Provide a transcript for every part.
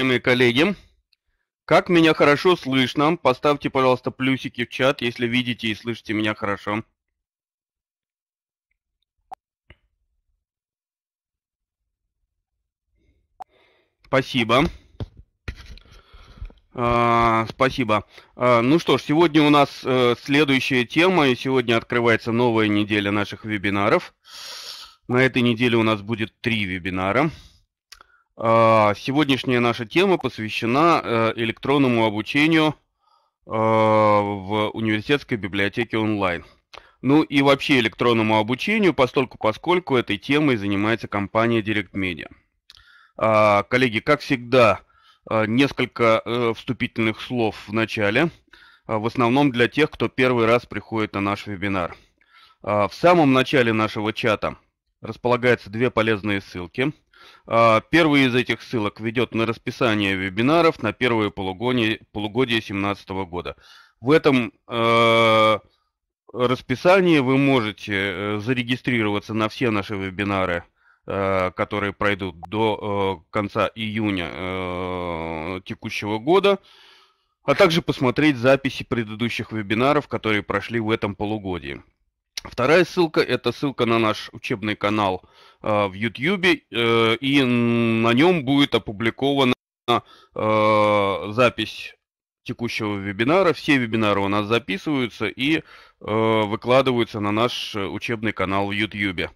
Уважаемые коллеги, как меня хорошо слышно? Поставьте, пожалуйста, плюсики в чат, если видите и слышите меня хорошо. Спасибо. А, спасибо. А, ну что ж, сегодня у нас а, следующая тема, и сегодня открывается новая неделя наших вебинаров. На этой неделе у нас будет три вебинара. А, сегодняшняя наша тема посвящена э, электронному обучению э, в университетской библиотеке онлайн. Ну и вообще электронному обучению, постольку поскольку этой темой занимается компания Direct Media. А, коллеги, как всегда, э, несколько вступительных слов в начале, в основном для тех, кто первый раз приходит на наш вебинар. А, в самом начале нашего чата располагаются две полезные ссылки – а, первый из этих ссылок ведет на расписание вебинаров на первое полугодие 2017 года. В этом э, расписании вы можете э, зарегистрироваться на все наши вебинары, э, которые пройдут до конца июня текущего года, а также посмотреть записи предыдущих вебинаров, которые прошли в этом полугодии. Вторая ссылка – это ссылка на наш учебный канал – Э, в YouTube, э, и на нем будет опубликована э, запись текущего вебинара. Все вебинары у нас записываются и выкладываются на наш учебный канал в YouTube.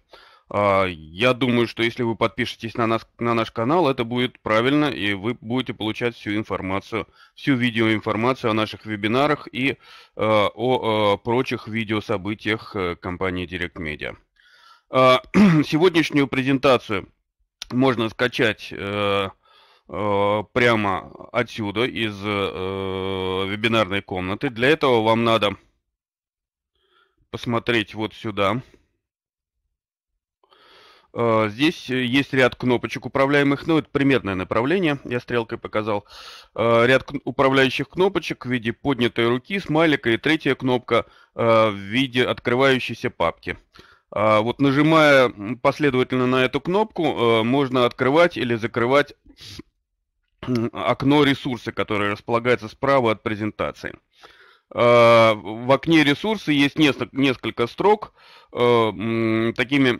А, я думаю, что если вы подпишетесь на, нас, на наш канал, это будет правильно, и вы будете получать всю информацию, всю видеоинформацию о наших вебинарах и э, о э, прочих видеособытиях компании Direct Media. А, сегодняшнюю презентацию можно скачать э, э, прямо отсюда, из э, вебинарной комнаты. Для этого вам надо посмотреть вот сюда. Здесь есть ряд кнопочек управляемых, ну это примерное направление, я стрелкой показал. Ряд управляющих кнопочек в виде поднятой руки, смайлика и третья кнопка в виде открывающейся папки. А, вот нажимая последовательно на эту кнопку, э, можно открывать или закрывать окно ресурсы, которое располагается справа от презентации. А, в окне ресурсы есть несколько строк. Э, такими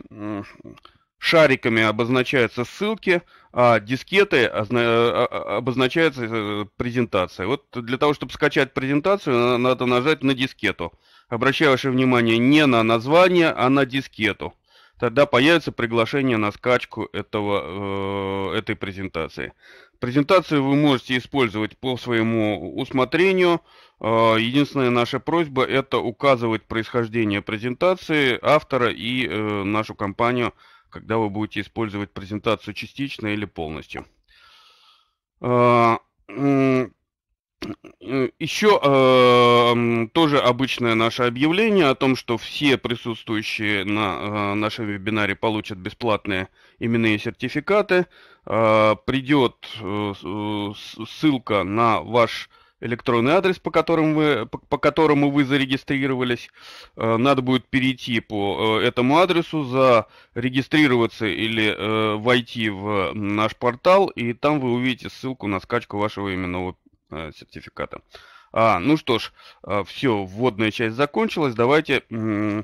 шариками обозначаются ссылки, а дискеты э, а, обозначается презентация. Вот для того, чтобы скачать презентацию, надо нажать на дискету. Обращаю внимание не на название, а на дискету. Тогда появится приглашение на скачку этого, э, этой презентации. Презентацию вы можете использовать по своему усмотрению. Э, единственная наша просьба – это указывать происхождение презентации, автора и э, нашу компанию, когда вы будете использовать презентацию частично или полностью. Э, еще э, эм, тоже обычное наше объявление о том, что все присутствующие на э, нашем вебинаре получат бесплатные именные сертификаты. Э, придет э, э ссылка на ваш электронный адрес, по которому вы, по, по которому вы зарегистрировались. Э, надо будет перейти по э, этому адресу, зарегистрироваться или э, войти в наш портал, и там вы увидите ссылку на скачку вашего именного Э, сертификата. А, ну что ж, э, все, вводная часть закончилась. Давайте э,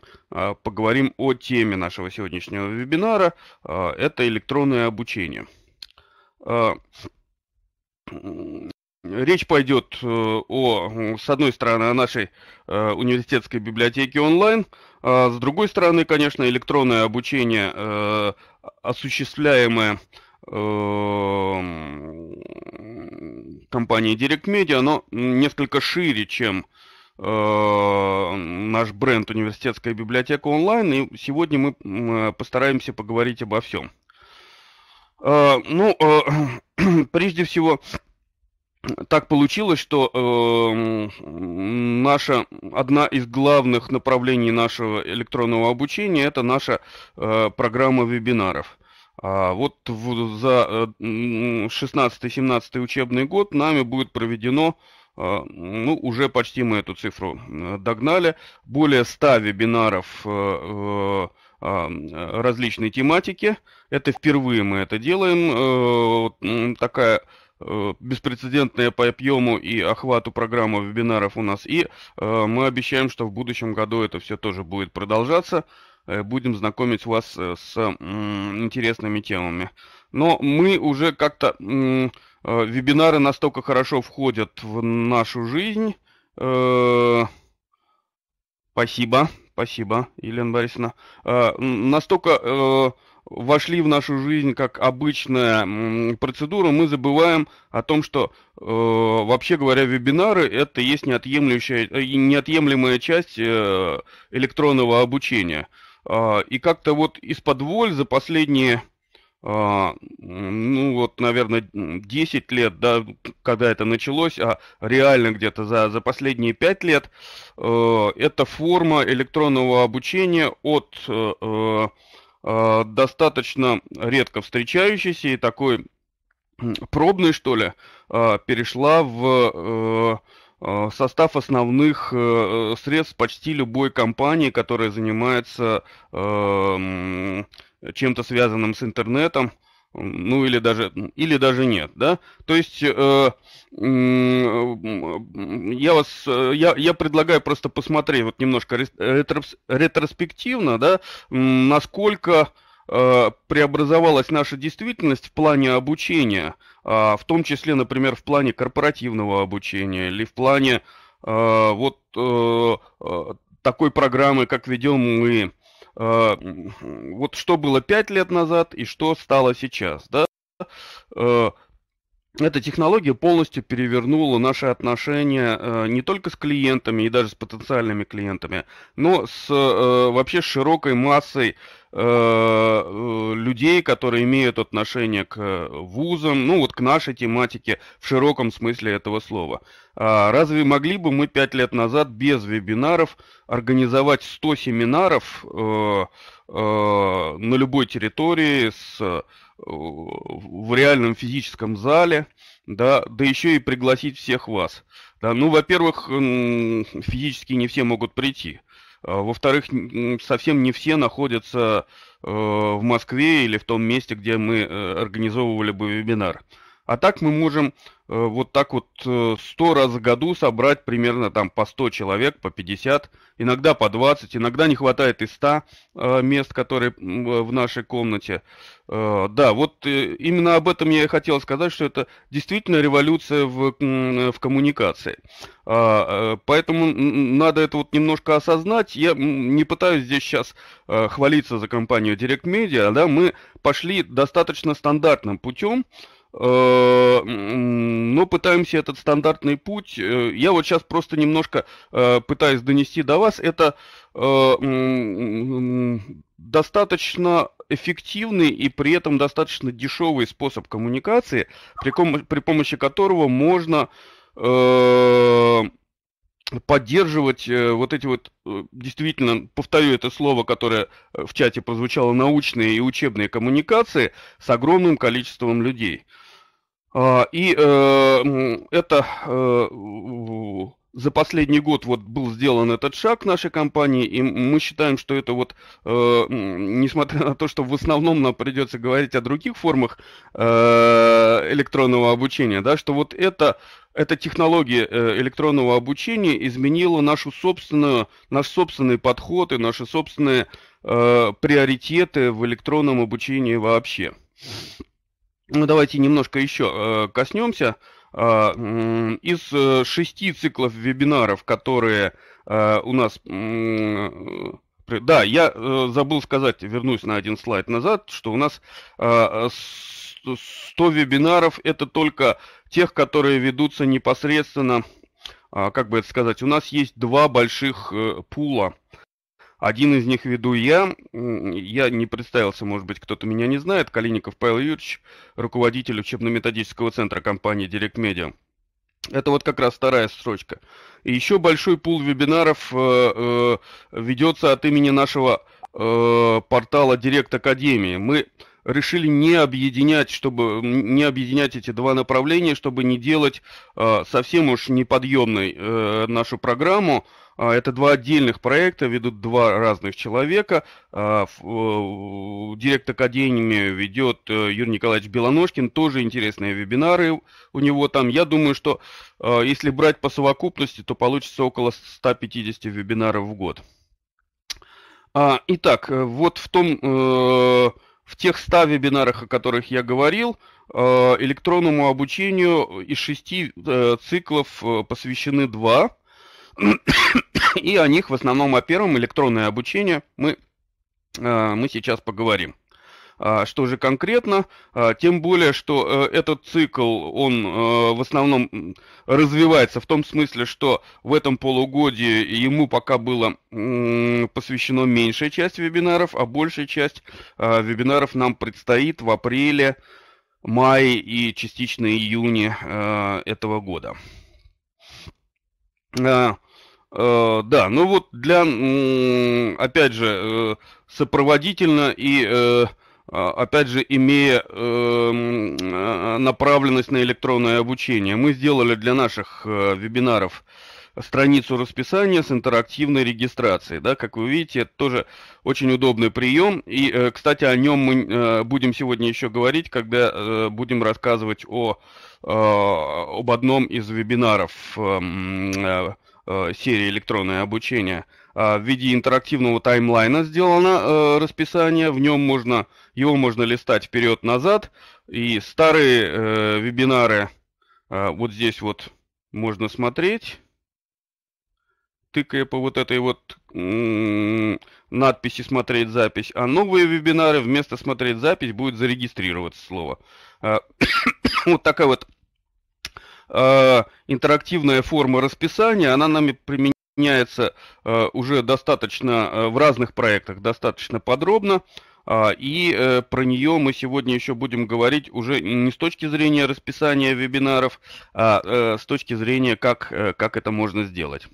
поговорим о теме нашего сегодняшнего вебинара. Это электронное обучение. Речь пойдет о, с одной стороны, о нашей университетской библиотеке онлайн, а с другой стороны, конечно, электронное обучение, осуществляемое компании Direct Media, оно несколько шире, чем э, наш бренд «Университетская библиотека онлайн», и сегодня мы э, постараемся поговорить обо всем. Э, ну, э, прежде всего, так получилось, что э, наша одна из главных направлений нашего электронного обучения это наша э, программа вебинаров. А вот за 16-17 э, учебный год нами будет проведено, а, ну, уже почти мы эту цифру э, догнали, более 100 вебинаров э, а, различной тематики. Это впервые мы это делаем. Такая беспрецедентная по объему и охвату программа вебинаров у нас. И мы обещаем, что в будущем году это все тоже будет продолжаться. Э, будем знакомить вас э, с интересными темами. Но мы уже как-то... Э, вебинары настолько хорошо входят в нашу жизнь. Спасибо, спасибо, Елена Борисовна. Настолько вошли в нашу жизнь как обычная процедура, мы забываем о том, что, э, вообще говоря, вебинары это есть неотъемлемая часть э, электронного обучения. А, и как-то вот из-под воль за последние, а, ну вот, наверное, 10 лет, да, когда это началось, а реально где-то за, за последние 5 лет, а, эта форма электронного обучения от э, достаточно редко встречающейся и такой пробной, что ли, перешла в э, Э, состав основных э, э, средств почти любой компании, которая занимается эм, чем-то связанным с интернетом, ну или даже или даже нет, да? То есть э, э, я вас я я предлагаю просто посмотреть вот немножко ретрос, ретроспективно, да, насколько э, преобразовалась наша действительность в плане обучения. Э, а, в том числе, например, в плане корпоративного обучения или в плане а, вот э, а, такой программы, как ведем мы, вот что было 5 лет назад и что стало сейчас, да? Э, эта технология полностью перевернула наши отношения э, не только с клиентами и даже с потенциальными клиентами, но с вообще широкой массой Э, людей, которые имеют отношение к э, вузам, ну вот к нашей тематике в широком смысле этого слова. А разве могли бы мы пять лет назад без вебинаров организовать 100 семинаров э, э, на любой территории с, э, в реальном физическом зале, да, да еще и пригласить всех вас? Да, ну, во-первых, физически не все могут прийти. А, во-вторых, совсем не все находятся э, в Москве или в том месте, где мы э, организовывали бы вебинар. А так мы можем Э, вот так вот э, сто раз в году собрать примерно там по 100 человек, по 50, иногда по 20, иногда не хватает и 100 э, мест, которые в нашей комнате. Да, вот именно об этом я и хотел сказать, что это действительно революция в, в коммуникации. А, поэтому надо это вот немножко осознать. Я не пытаюсь здесь сейчас хвалиться за компанию Direct Media, да, мы пошли достаточно стандартным путем, Э, но пытаемся этот стандартный путь. Э, я вот сейчас просто немножко э, пытаюсь донести до вас. Это достаточно эффективный и при этом достаточно дешевый способ коммуникации, при, ком- при помощи которого можно поддерживать э, вот эти вот, э, действительно, повторю это слово, которое э, в чате прозвучало, научные и учебные коммуникации с огромным количеством людей. А, и это за последний год вот был сделан этот шаг нашей компании, и мы считаем, что это вот, э, несмотря на то, что в основном нам придется говорить о других формах э, электронного обучения, да, что вот это, эта технология э, электронного обучения изменила нашу собственную, наш собственный подход и наши собственные э, приоритеты в электронном обучении вообще. Ну, давайте немножко еще э, коснемся. Э, а, из э, шести циклов вебинаров, которые э, у нас... Э, да, я забыл сказать, вернусь на один слайд назад, что у нас 100 вебинаров – это только тех, которые ведутся непосредственно, а, как бы это сказать, у нас есть два больших пула – один из них веду я. Я не представился, может быть, кто-то меня не знает. Калиников Павел Юрьевич, руководитель учебно-методического центра компании Direct Media. Это вот как раз вторая строчка. И еще большой пул вебинаров э, э, ведется от имени нашего э, портала Direct Академии. Мы решили не объединять, чтобы не объединять эти два направления, чтобы не делать э, совсем уж неподъемной э, нашу программу. А, это два отдельных проекта, ведут два разных человека. А, э, директ Академии ведет э, Юрий Николаевич Белоножкин, тоже интересные вебинары у него там. Я думаю, что если брать по совокупности, то получится около 150 вебинаров в год. Итак, э, вот в том в тех 100 вебинарах, о которых я говорил, э, электронному обучению из шести э, циклов э, посвящены два. И о них в основном о первом электронное обучение мы, мы сейчас поговорим. А что же конкретно, а, тем более, что э, этот цикл, он э, в основном развивается в том смысле, что в этом полугодии ему пока было посвящено меньшая часть вебинаров, а большая часть э, вебинаров нам предстоит в апреле, мае и частично июне этого года. Да, ну вот для, опять же, сопроводительно и а, опять же, имея эм, а, направленность на электронное обучение. Мы сделали для наших э, вебинаров страницу расписания с интерактивной регистрацией. Да, как вы видите, это тоже очень удобный прием. И, э, кстати, о нем мы э, будем сегодня еще говорить, когда будем рассказывать о, об одном из вебинаров эм, э, серии электронное обучение, а в виде интерактивного таймлайна сделано э, расписание, в нем можно, его можно листать вперед-назад, и старые э, вебинары э, вот здесь вот можно смотреть, тыкая по вот этой вот надписи «Смотреть запись», а новые вебинары вместо «Смотреть запись» будет «Зарегистрироваться» слово. А, вот такая вот э, интерактивная форма расписания, она нами применяется э, уже достаточно э, в разных проектах, достаточно подробно. Э, и э, про нее мы сегодня еще будем говорить уже не с точки зрения расписания вебинаров, а э, с точки зрения, как, э, как это можно сделать.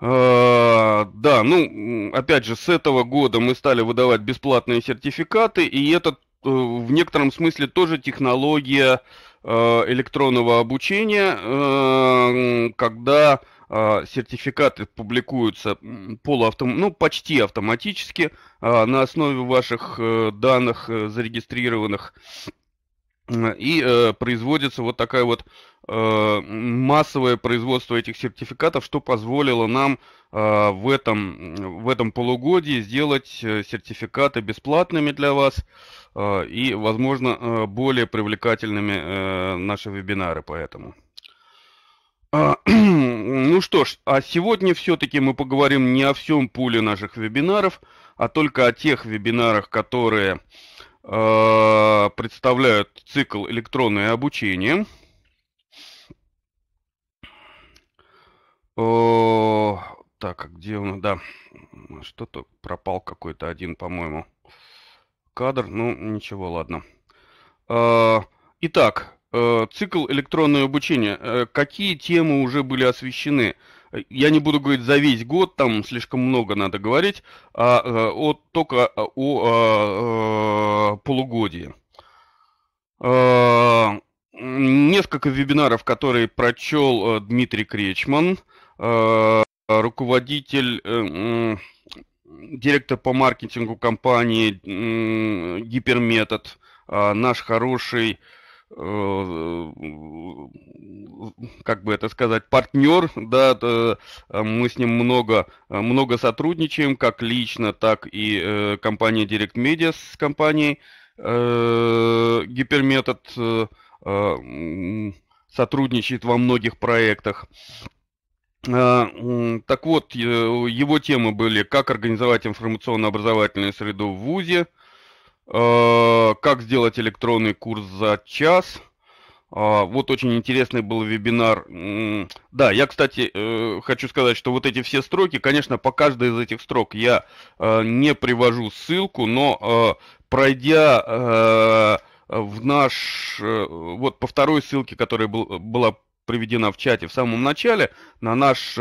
Да, ну, опять же, с этого года мы стали выдавать бесплатные сертификаты, и это э, в некотором смысле тоже технология Э, электронного обучения, э, когда э, сертификаты публикуются полуавтом, ну, почти автоматически на основе ваших данных зарегистрированных и э, производится вот такая вот э, массовое производство этих сертификатов, что позволило нам э, в, этом, в этом полугодии сделать э, сертификаты бесплатными для вас э, и, возможно, э, более привлекательными э, наши вебинары поэтому. А, ну что ж, а сегодня все-таки мы поговорим не о всем пуле наших вебинаров, а только о тех вебинарах, которые Э, представляют цикл электронное обучение. Так, а где он? Да, что-то пропал какой-то один, по-моему, кадр. Ну, ничего, ладно. Э, итак, э, цикл электронное обучение. Какие темы уже были освещены? я не буду говорить за весь год, там слишком много надо говорить, а, э, от только э, о, о э, полугодии. Несколько вебинаров, которые прочел Дмитрий Кречман, руководитель, директор по маркетингу компании Гиперметод, наш хороший как бы это сказать, партнер, да, э, мы с ним много, э, много сотрудничаем, как лично, так и э, компания Direct Media с компанией Гиперметод сотрудничает во многих проектах. Так вот, его темы были «Как организовать информационно-образовательную среду в ВУЗе», Э, как сделать электронный курс за час? А, вот очень интересный был вебинар. Да, я, кстати, э, хочу сказать, что вот эти все строки, конечно, по каждой из этих строк я э, не привожу ссылку, но пройдя в наш, вот по второй ссылке, которая была приведена в чате в самом начале, на наш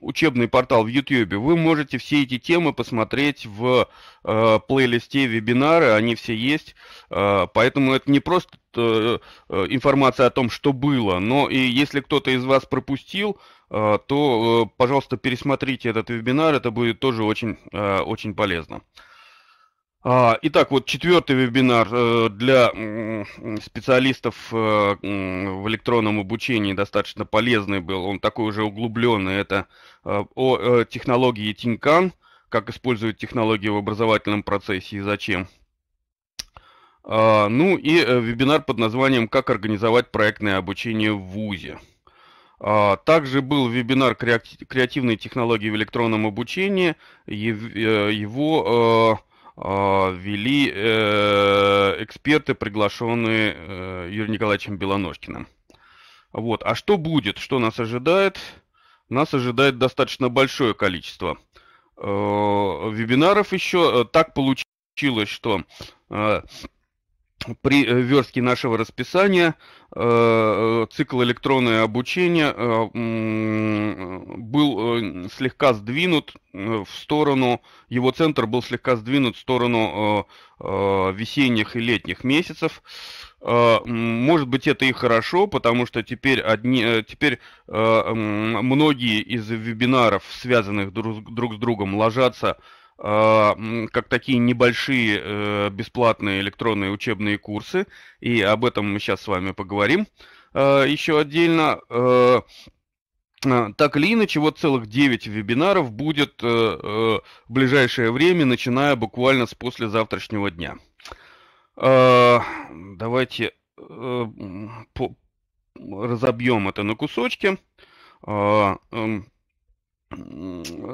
учебный портал в YouTube, вы можете все эти темы посмотреть в э, плейлисте вебинара, они все есть. Э, поэтому это не просто э, э, информация о том, что было, но и если кто-то из вас пропустил, э, то, э, пожалуйста, пересмотрите этот вебинар, это будет тоже очень, э, очень полезно. А, итак, вот четвертый вебинар э, для специалистов э, в электронном обучении достаточно полезный был. Он такой уже углубленный. Это э, о технологии Тинькан, как использовать технологии в образовательном процессе и зачем. А, ну и вебинар под названием «Как организовать проектное обучение в ВУЗе». А, также был вебинар креативные технологии в электронном обучении. Его а, вели э, эксперты, приглашенные э, Юрием Николаевичем Белоножкиным. Вот. А что будет? Что нас ожидает? Нас ожидает достаточно большое количество э, вебинаров еще. Так получилось, что при э, верстке нашего расписания э, э, цикл электронное обучение был слегка сдвинут в сторону, его центр был слегка сдвинут в сторону весенних и летних месяцев. Может быть, это и хорошо, потому что теперь, одни, теперь многие из вебинаров, связанных друг, друг с другом, ложатся а, как такие небольшие э, бесплатные электронные учебные курсы, и об этом мы сейчас с вами поговорим а, еще отдельно. А, так или иначе, вот целых 9 вебинаров будет э, э, в ближайшее время, начиная буквально с послезавтрашнего дня. Давайте разобьем это на кусочки.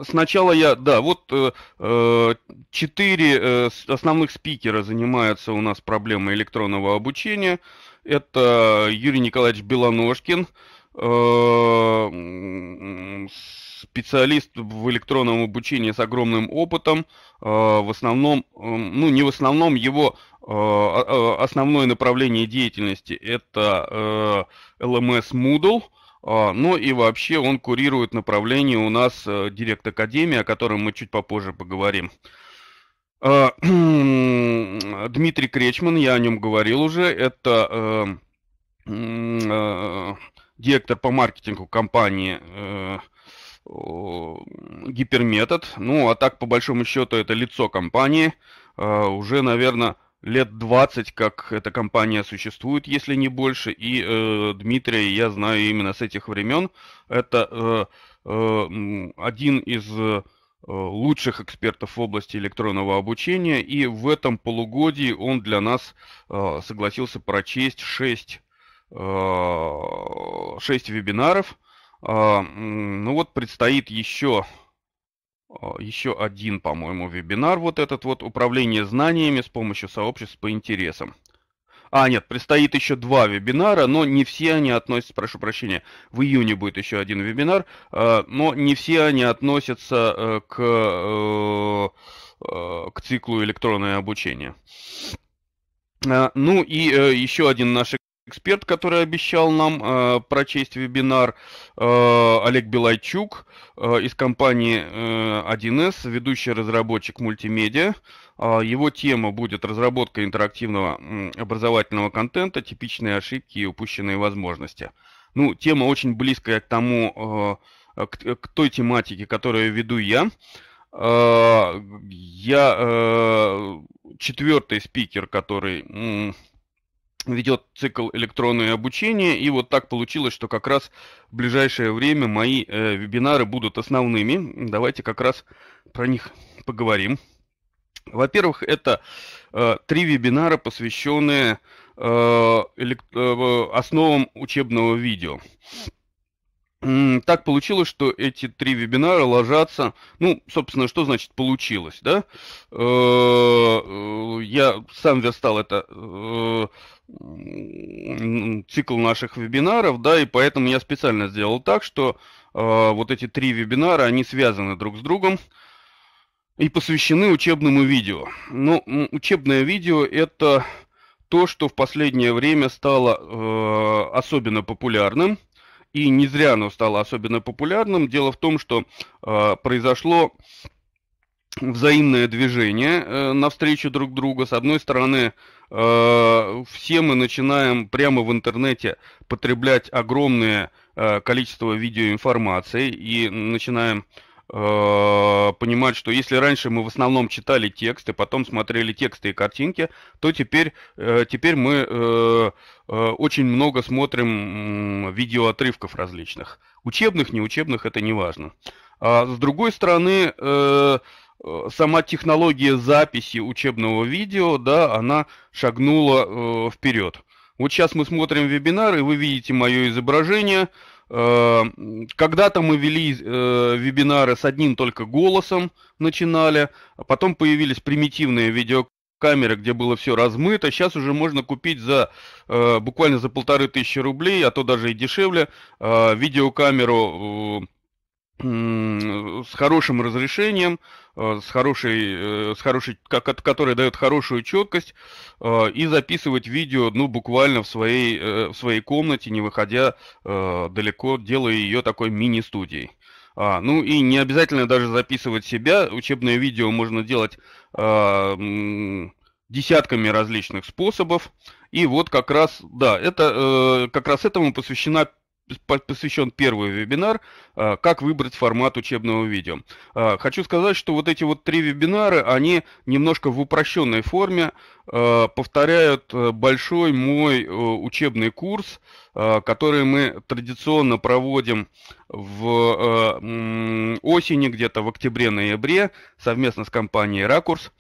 Сначала я, да, вот э, э, четыре э, основных спикера занимаются у нас проблемой электронного обучения. Это Юрий Николаевич Белоножкин, специалист в электронном обучении с огромным опытом. в основном, ну не в основном, его основное направление деятельности это LMS Moodle – а, ну и вообще он курирует направление у нас э, Директ Академия, о котором мы чуть попозже поговорим. А, Дмитрий Кречман, я о нем говорил уже, это эм, э, директор по маркетингу компании э, Гиперметод. Ну, а так, по большому счету, это лицо компании. А, уже, наверное, лет 20, как эта компания существует, если не больше. И э, Дмитрия я знаю именно с этих времен. Это э, э, один из э, лучших экспертов в области электронного обучения. И в этом полугодии он для нас э, согласился прочесть 6, э, 6 вебинаров. Э, ну вот предстоит еще а, еще один, по-моему, вебинар вот этот вот «Управление знаниями с помощью сообществ по интересам». А, нет, предстоит еще два вебинара, но не все они относятся, прошу прощения, в июне будет еще один вебинар, а, но не все они относятся э, к, э, э, к циклу электронное обучение. А, ну и еще один наш эксперт, который обещал нам э, прочесть вебинар, э, Олег Белайчук э, из компании э, 1С, ведущий разработчик мультимедиа. Э, его тема будет разработка интерактивного образовательного контента, типичные ошибки и упущенные возможности. Ну, тема очень близкая к тому, э, к, к той тематике, которую веду я. Э, я э, четвертый спикер, который ведет цикл электронное обучение, и вот так получилось, что как раз в ближайшее время мои э, вебинары будут основными. Давайте как раз про них поговорим. Во-первых, это э, три вебинара, посвященные э, элект... э, основам учебного видео так получилось, что эти три вебинара ложатся. Ну, собственно, что значит получилось, да? Э, э, я сам верстал это э, цикл наших вебинаров, да, и поэтому я специально сделал так, что вот эти три вебинара, они связаны друг с другом и посвящены учебному видео. Ну, учебное видео это то, что в последнее время стало особенно популярным и не зря оно стало особенно популярным. Дело в том, что э, произошло взаимное движение э, навстречу друг друга. С одной стороны, э, все мы начинаем прямо в интернете потреблять огромное э, количество видеоинформации и начинаем э, Э, понимать, что если раньше мы в основном читали тексты, потом смотрели тексты и картинки, то теперь, э, теперь мы э, э, очень много смотрим э, видеоотрывков различных. Учебных, неучебных, это не важно. А с другой стороны, э, э, сама технология записи учебного видео, да, она шагнула э, вперед. Вот сейчас мы смотрим вебинар, и вы видите мое изображение – Эм, когда-то мы вели э, вебинары с одним только голосом, начинали, а потом появились примитивные видеокамеры, где было все размыто. Сейчас уже можно купить за э, буквально за полторы тысячи рублей, а то даже и дешевле, э, видеокамеру с хорошим разрешением, э, с хорошей, э, с хорошей, которая дает хорошую четкость, э, и записывать видео, ну, буквально в своей, в своей комнате, не выходя далеко, делая ее такой мини-студией. А, ну и не обязательно даже записывать себя. Учебное видео можно делать э, десятками различных способов. И вот как раз, да, это э, как раз этому посвящена посвящен первый вебинар а, «Как выбрать формат учебного видео». А, хочу сказать, что вот эти вот три вебинара, они немножко в упрощенной форме а, повторяют большой мой учебный курс, который мы традиционно проводим в осени, где-то в октябре-ноябре, совместно с компанией «Ракурс»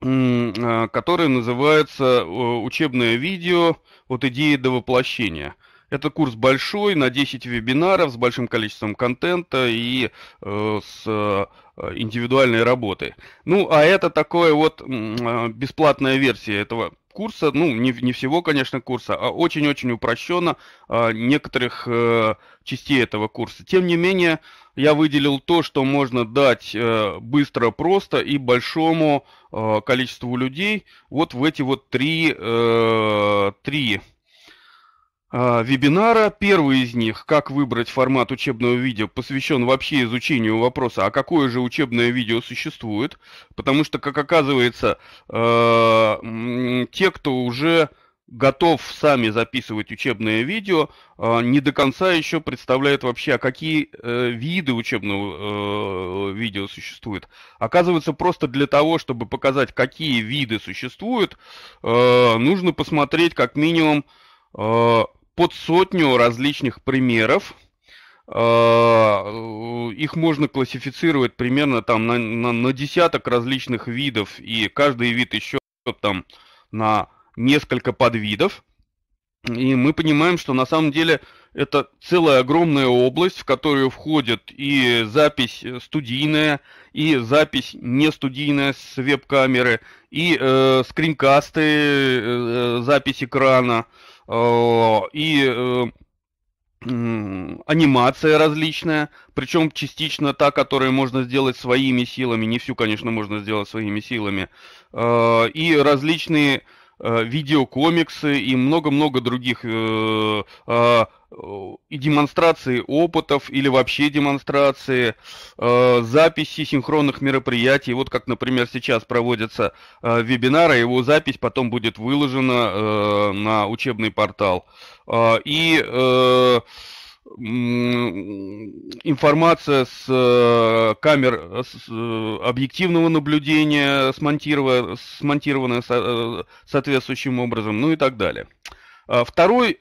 который называется «Учебное видео от идеи до воплощения». Это курс большой, на 10 вебинаров с большим количеством контента и э, с э, индивидуальной работой. Ну, а это такое вот э, бесплатная версия этого курса, ну, не, не всего, конечно, курса, а очень-очень упрощенно а, некоторых а, частей этого курса. Тем не менее, я выделил то, что можно дать а, быстро, просто и большому а, количеству людей вот в эти вот три, а, три а, вебинара. Первый из них, как выбрать формат учебного видео, посвящен вообще изучению вопроса, а какое же учебное видео существует, потому что, как оказывается, а, те, кто уже готов сами записывать учебное видео, а, не до конца еще представляют вообще, а какие э, виды учебного э, видео существуют. Оказывается, просто для того, чтобы показать, какие виды существуют, нужно посмотреть как минимум под сотню различных примеров. А, их можно классифицировать примерно там на, на, на десяток различных видов, и каждый вид еще там на несколько подвидов. И мы понимаем, что на самом деле это целая огромная область, в которую входит и запись э, студийная, и запись не студийная с веб-камеры, и э, скринкасты, э, э запись экрана, э, Э, и э, анимация различная, причем частично та, которую можно сделать своими силами, не всю, конечно, можно сделать своими силами, э, и различные Э, видеокомиксы и много-много других э, а, э, и демонстрации опытов или вообще демонстрации, э, записи синхронных мероприятий. Вот как, например, сейчас проводятся вебинары, его запись потом будет выложена на учебный портал. и информация с э, камер э, с э, объективного наблюдения смонтированная соответствующим образом, ну и так далее. А второй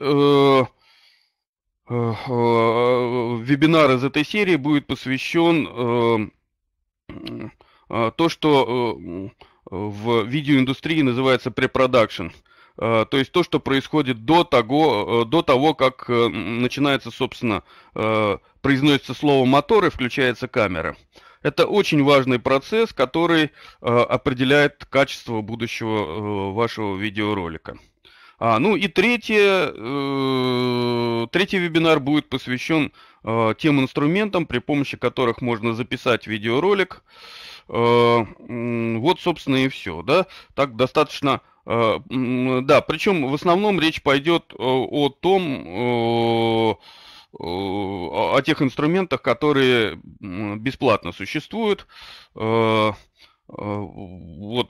вебинар из этой серии будет посвящен то, что в видеоиндустрии называется препродакшн. production Э, то есть то, что происходит до того, э, до того как э, начинается, собственно, произносится слово мотор и включается камера. Это очень важный процесс, который определяет качество будущего вашего видеоролика. А, ну и третье, э, третий вебинар будет посвящен э, тем инструментам, при помощи которых можно записать видеоролик. Э, э, вот, собственно, и все. Да? Так достаточно Э, да, причем в основном речь пойдет э, о том, э, о тех инструментах, которые бесплатно существуют. Вот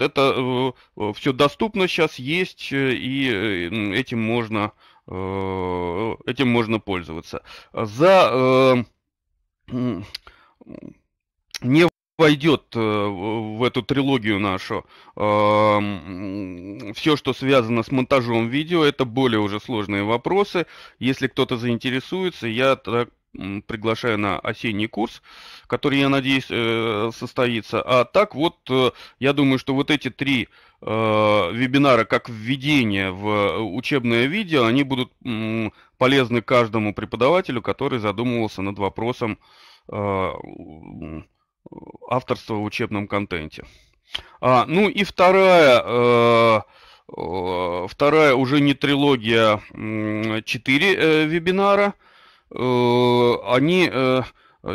это все доступно сейчас есть, и этим можно, этим можно пользоваться. За не войдет э, в эту трилогию нашу. Эм, Все, что связано с монтажом видео, это более уже сложные вопросы. Если кто-то заинтересуется, я так приглашаю на осенний курс, который, я надеюсь, э, состоится. А так вот, э, я думаю, что вот эти три вебинара как введение в учебное видео, они будут полезны каждому преподавателю, который задумывался над вопросом авторство в учебном контенте. А, ну и вторая, э, э, вторая уже не трилогия, э, 4 э, вебинара. Э, они, э,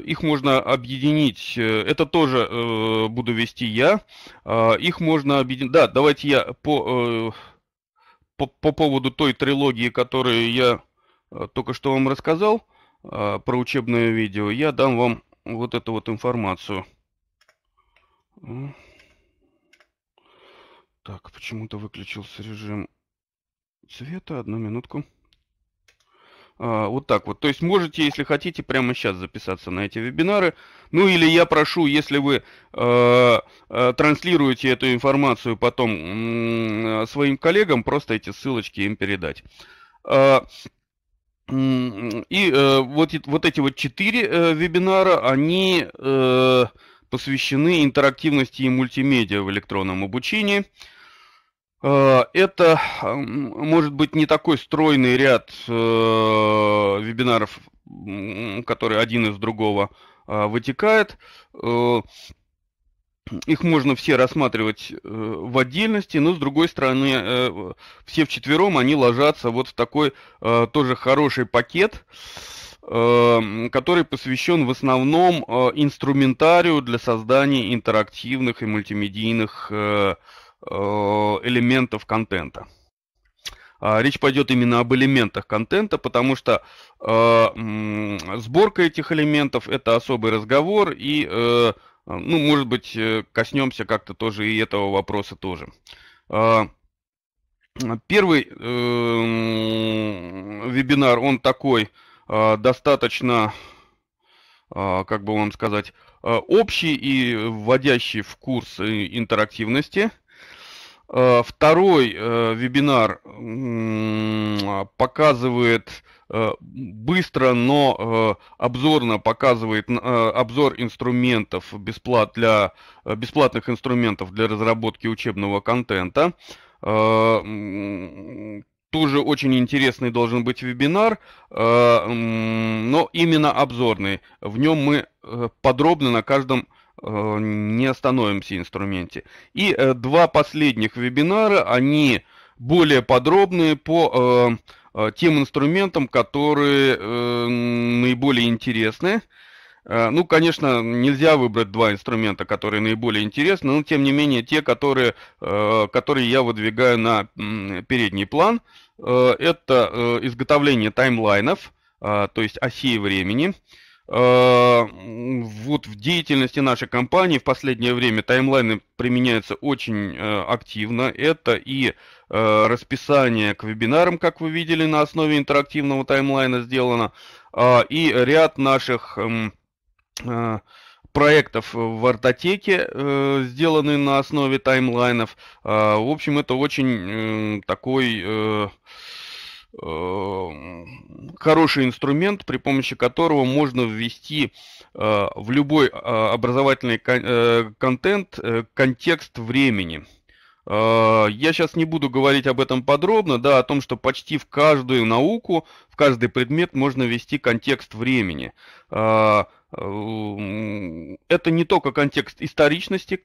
их можно объединить. Э, это тоже э, буду вести я. Э, их можно объединить. Да, давайте я по, э, по, по поводу той трилогии, которую я э, только что вам рассказал э, про учебное видео, я дам вам вот эту вот информацию. Так, почему-то выключился режим цвета. Одну минутку. А, вот так вот. То есть можете, если хотите, прямо сейчас записаться на эти вебинары. Ну или я прошу, если вы э, э, транслируете эту информацию потом э, своим коллегам, просто эти ссылочки им передать. И э, вот, вот эти вот четыре э, вебинара, они э, посвящены интерактивности и мультимедиа в электронном обучении. Э, это, может быть, не такой стройный ряд э, вебинаров, который один из другого э, вытекает. Э, их можно все рассматривать э, в отдельности, но с другой стороны, э, все вчетвером они ложатся вот в такой э, тоже хороший пакет, э, который посвящен в основном э, инструментарию для создания интерактивных и мультимедийных э, э, элементов контента. А, речь пойдет именно об элементах контента, потому что э, сборка этих элементов это особый разговор и э, а, ну, может быть, э, коснемся как-то тоже и этого вопроса тоже. А, а, первый эм, вебинар, он такой достаточно, как бы вам сказать, общий и вводящий в курс э, интерактивности. Второй э, вебинар показывает Э, быстро, но э, обзорно показывает э, обзор инструментов бесплат для, бесплатных инструментов для разработки учебного контента. Тоже очень интересный должен быть вебинар, но именно обзорный. В нем мы подробно на каждом не остановимся инструменте. И два последних вебинара, они более подробные по Э, тем инструментам, которые э, наиболее интересны. Э, ну, конечно, нельзя выбрать два инструмента, которые наиболее интересны, но тем не менее те, которые, э, которые я выдвигаю на передний план, э, это э, изготовление таймлайнов, то есть осей времени. Э, вот в деятельности нашей компании в последнее время таймлайны применяются очень э, активно. Это и э, расписание к вебинарам, как вы видели, на основе интерактивного таймлайна сделано, и ряд наших эм, проектов в артотеке э, сделаны на основе таймлайнов. в общем, это очень такой Э, хороший инструмент, при помощи которого можно ввести э, в любой э, образовательный контент контекст времени. Я сейчас не буду говорить об этом подробно, да, о том, что почти в каждую науку, в каждый предмет можно ввести контекст времени. Это не только контекст историчности,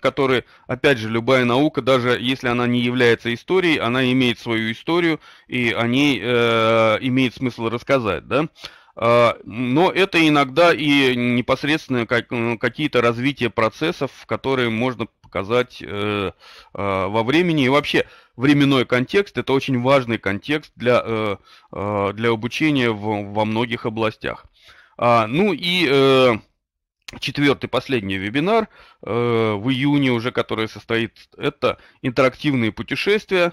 который, опять же, любая наука, даже если она не является историей, она имеет свою историю, и о ней э, имеет смысл рассказать, да. А, но это иногда и непосредственно какие-то развития процессов, которые можно показать э, а, во времени. И вообще временной контекст – это очень важный контекст для, э, а, для обучения во многих областях. Ну и э, четвертый, последний вебинар э, в июне уже, который состоит, это интерактивные путешествия. Э,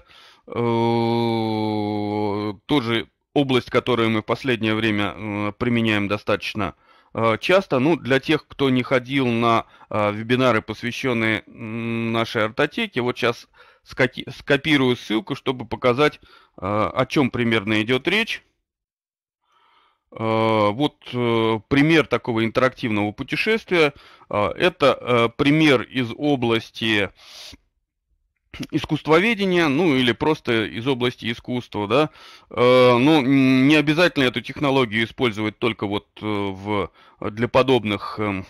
тоже область, которую мы в последнее время э, применяем достаточно э, часто. Ну, для тех, кто не ходил на э, вебинары, посвященные нашей артотеке, вот сейчас скопирую ссылку, чтобы показать, э, о чем примерно идет речь. Э, вот э, пример такого интерактивного путешествия. Э, это пример из области искусствоведения, ну или просто из области искусства, да. Но не обязательно эту технологию использовать только вот в, для подобных эм,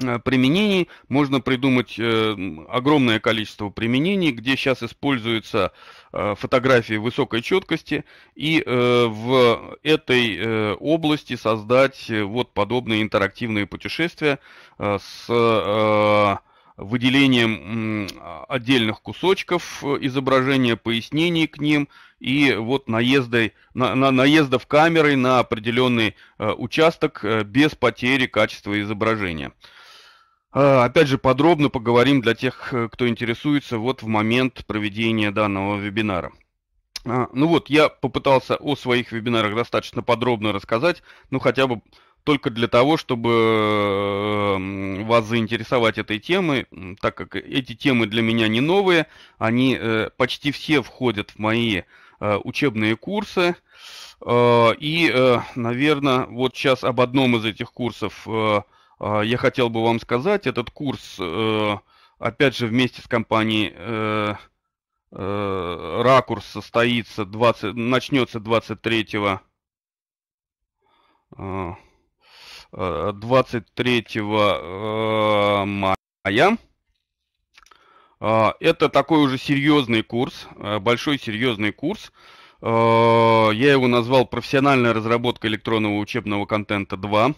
Э, применений. Можно придумать э, огромное количество применений, где сейчас используются э, фотографии высокой четкости, и в этой области создать вот подобные интерактивные путешествия с выделением отдельных кусочков изображения, пояснений к ним и вот наездой, на, на, наездов камерой на определенный э, участок э, без потери качества изображения. А, опять же, подробно поговорим для тех, э, кто интересуется вот в момент проведения данного вебинара. А, ну вот, я попытался о своих вебинарах достаточно подробно рассказать, ну хотя бы только для того, чтобы эм, вас заинтересовать этой темой, так как эти темы для меня не новые, они э, почти все входят в мои э, учебные курсы. И, наверное, вот сейчас об одном из этих курсов – а, я хотел бы вам сказать, этот курс, э, опять же, вместе с компанией э, э, Ракурс состоится 20, начнется 23 23 мая. А, это такой уже серьезный курс, большой серьезный курс. Я его назвал «Профессиональная разработка электронного учебного контента 2».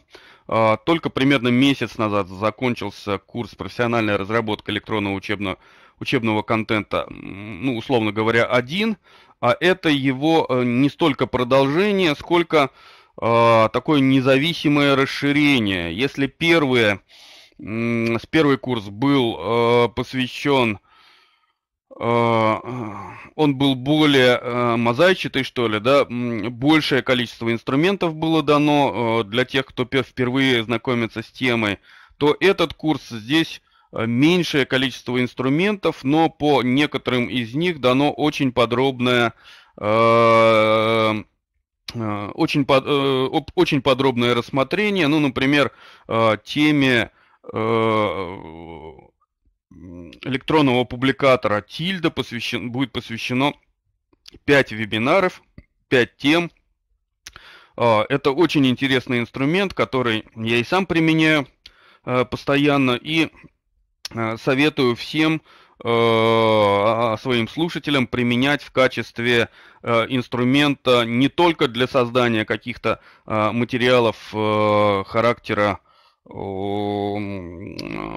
А, только примерно месяц назад закончился курс «Профессиональная разработка электронного учебного, учебного контента», ну, условно говоря, один, а это его э, не столько продолжение, сколько а, такое независимое расширение. Если первые, с первый курс был э, посвящен Э, он был более э, мозаичный, что ли, да, большее количество инструментов было дано э, для тех, кто впервые знакомится с темой, то этот курс здесь меньшее количество инструментов, но по некоторым из них дано очень подробное очень, под, очень подробное рассмотрение, ну, например, теме электронного публикатора Тильда посвящен, будет посвящено 5 вебинаров, 5 тем. А, это очень интересный инструмент, который я и сам применяю э, постоянно и э, советую всем э, а, а, своим слушателям применять в качестве инструмента не только для создания каких-то материалов характера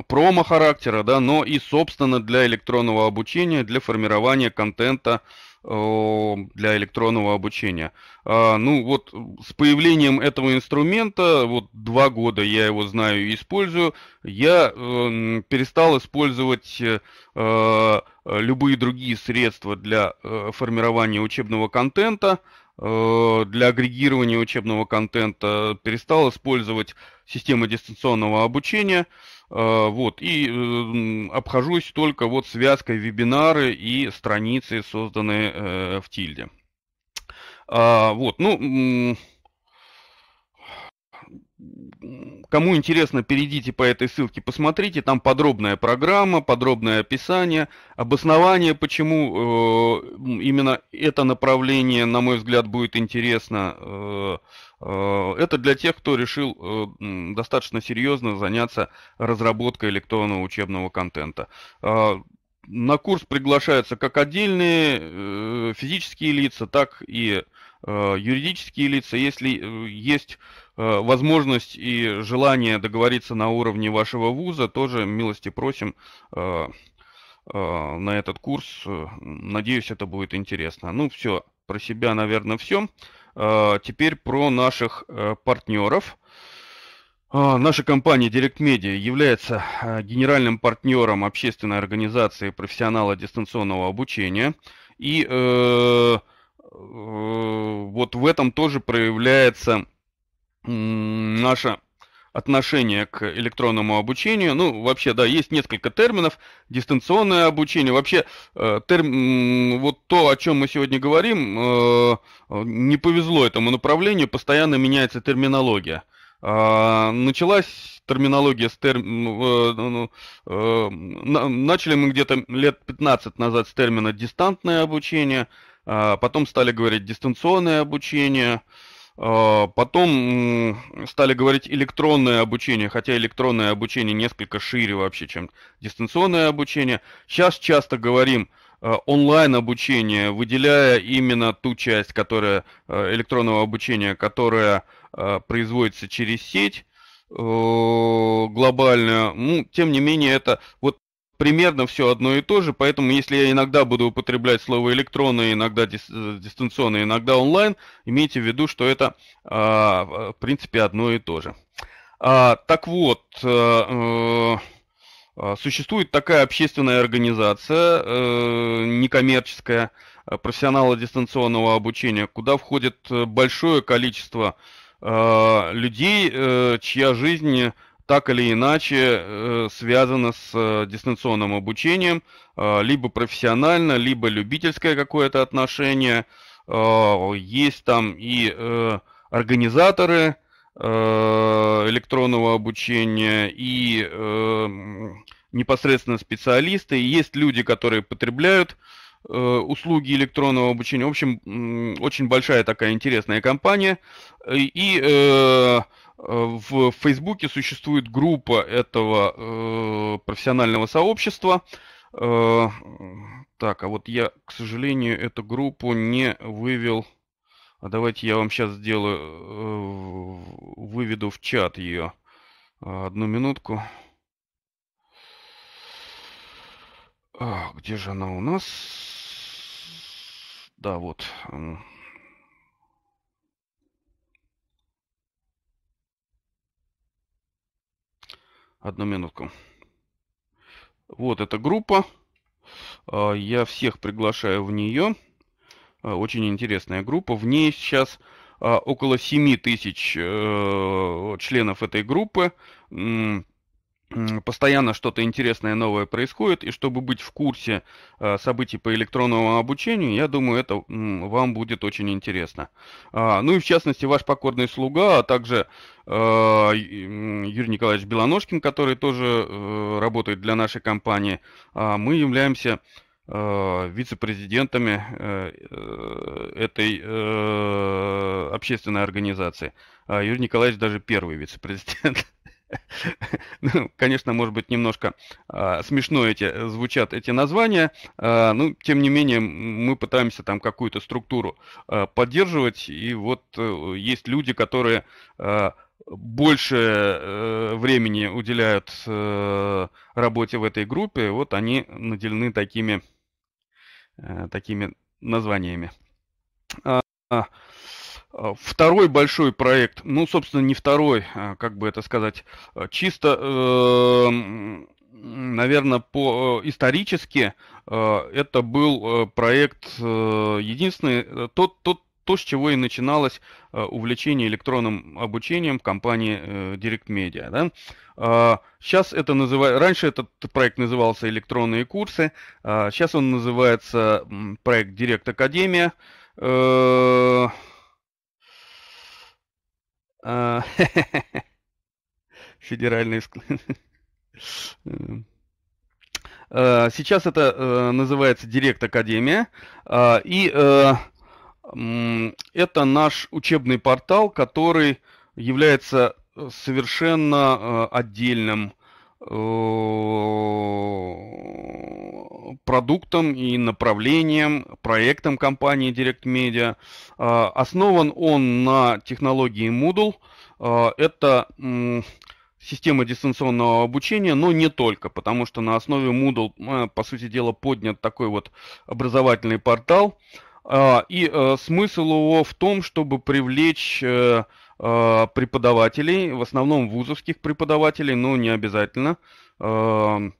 промо-характера, да, но и, собственно, для электронного обучения, для формирования контента для электронного обучения. А, ну вот с появлением этого инструмента, вот два года я его знаю и использую, я эм, перестал использовать э, э, любые другие средства для э, формирования учебного контента, Э, для агрегирования учебного контента, перестал использовать системы дистанционного обучения, э, вот, и э, обхожусь только вот связкой вебинары и страницы, созданные в Тильде. А, вот, ну, Кому интересно, перейдите по этой ссылке, посмотрите, там подробная программа, подробное описание, обоснование, почему э, именно это направление, на мой взгляд, будет интересно. Э, э, это для тех, кто решил э, достаточно серьезно заняться разработкой электронного учебного контента. Э, на курс приглашаются как отдельные э, физические лица, так и э, Э, юридические лица, если э, есть э, возможность и желание договориться на уровне вашего вуза, тоже милости просим на этот курс. Надеюсь, это будет интересно. Ну все, про себя, наверное, все. Теперь про наших партнеров. Наша компания Direct Media является генеральным партнером общественной организации профессионала дистанционного обучения. И э, Э, вот в этом тоже проявляется наше отношение к электронному обучению. Ну, вообще, да, есть несколько терминов. Дистанционное обучение. Вообще, э, терм, вот то, о чем мы сегодня говорим, э, не повезло этому направлению, постоянно меняется терминология. А, началась терминология с терм... Ну, ну, начали мы где-то лет 15 назад с термина дистантное обучение – а, потом стали говорить дистанционное обучение. А, потом стали говорить электронное обучение, хотя электронное обучение несколько шире вообще, чем дистанционное обучение. Сейчас часто говорим а, онлайн обучение, выделяя именно ту часть которая, электронного обучения, которая производится через сеть э, глобально. Ну, тем не менее, это вот примерно все одно и то же, поэтому если я иногда буду употреблять слово электронное, иногда дис, э, дистанционное, иногда онлайн, имейте в виду, что это а, в принципе одно и то же. А, так вот, э, э, существует такая общественная организация, некоммерческая, профессионала дистанционного обучения, куда входит большое количество людей, чья жизнь так или иначе э, связано с э, дистанционным обучением, э, либо профессионально, либо любительское какое-то отношение. Есть там и организаторы электронного обучения, и непосредственно специалисты, и есть люди, которые потребляют услуги электронного обучения. В общем, очень большая такая интересная компания. И, и в Фейсбуке существует группа этого э, профессионального сообщества. Э, так, а вот я, к сожалению, эту группу не вывел. А давайте я вам сейчас сделаю, э, выведу в чат ее. Э, одну минутку. А, где же она у нас? Да, вот. Одну минутку. Вот эта группа. А, я всех приглашаю в нее. А, очень интересная группа. В ней сейчас а, около 7 тысяч э, членов этой группы постоянно что-то интересное новое происходит, и чтобы быть в курсе э, событий по электронному обучению, я думаю, это вам будет очень интересно. А, ну и в частности, ваш покорный слуга, а также э, Юрий Николаевич Белоножкин, который тоже э, работает для нашей компании, а, мы являемся вице-президентами этой общественной организации. А Юрий Николаевич даже первый вице-президент. ну, конечно, может быть, немножко э, смешно эти э, звучат эти названия, э, а, но ну, тем не менее мы пытаемся там какую-то структуру э, поддерживать, и вот э, есть люди, которые э, больше э, времени уделяют э, работе в этой группе, вот они наделены такими, э, такими названиями. А, Э, второй большой проект, ну, собственно, не второй, а, как бы это сказать, э, чисто, эм, наверное, по э, исторически это был проект единственный, тот, тот, то, с чего и начиналось увлечение электронным обучением в компании Direct Media. Да? Сейчас а, это называется, раньше этот проект назывался «Электронные курсы», сейчас а, он называется проект Direct Академия. А, Федеральный эм. а, Сейчас это э, называется Директ Академия. А, и э, это наш учебный портал, который является э, совершенно отдельным Э, продуктом и направлением, проектом компании Direct Media. Э, основан он на технологии Moodle. Э, это система дистанционного обучения, но не только, потому что на основе Moodle, по сути дела, поднят такой вот образовательный портал. И смысл его в том, чтобы привлечь Э, преподавателей, в основном вузовских преподавателей, но не обязательно, э, э,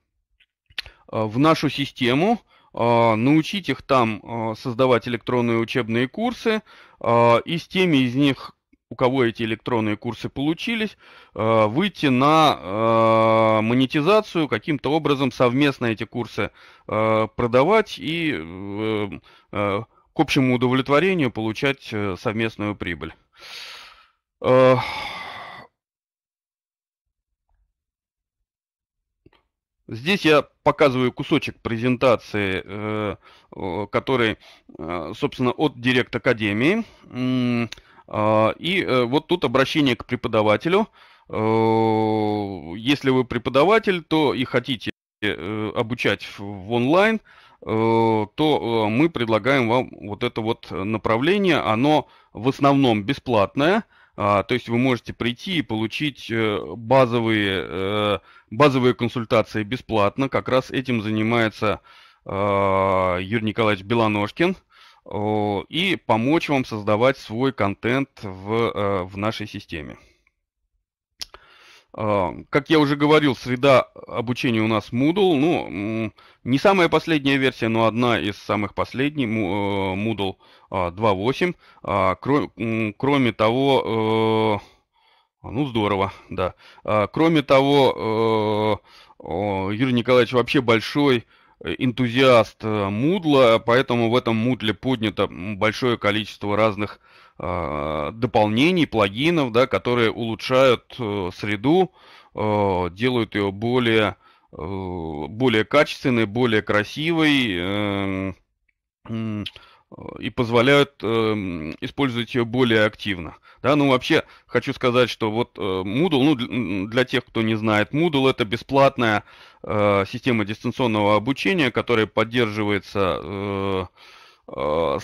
в нашу систему, научить их там создавать электронные учебные курсы, и с теми из них, у кого эти электронные курсы получились, выйти на монетизацию, каким-то образом совместно эти курсы продавать и к общему удовлетворению получать совместную прибыль. Э, здесь я показываю кусочек презентации, э, который, э, собственно, от Директ Академии. И вот тут обращение к преподавателю. Если вы преподаватель, то и хотите обучать в онлайн, то мы предлагаем вам вот это вот направление. Оно в основном бесплатное – а, то есть вы можете прийти и получить э, базовые, э, базовые консультации бесплатно. Как раз этим занимается а, Юрий Николаевич Белоножкин. И помочь вам создавать свой контент в, э, в нашей системе. А, как я уже говорил, среда обучения у нас Moodle. Ну, не самая последняя версия, но одна из самых последних, э, Moodle 2.8. А, а, кроме того, э, ну здорово, да. Кроме того, э, Юрий Николаевич вообще большой энтузиаст Moodle, поэтому в этом Moodle поднято большое количество разных а, дополнений, плагинов, да, которые улучшают э, среду, э, делают ее более, э, более качественной, более красивой эм, и позволяют эм, использовать ее более активно. Да, ну вообще хочу сказать, что вот э, Moodle, ну для, тех, кто не знает, Moodle это бесплатная система дистанционного обучения, которая поддерживается Э,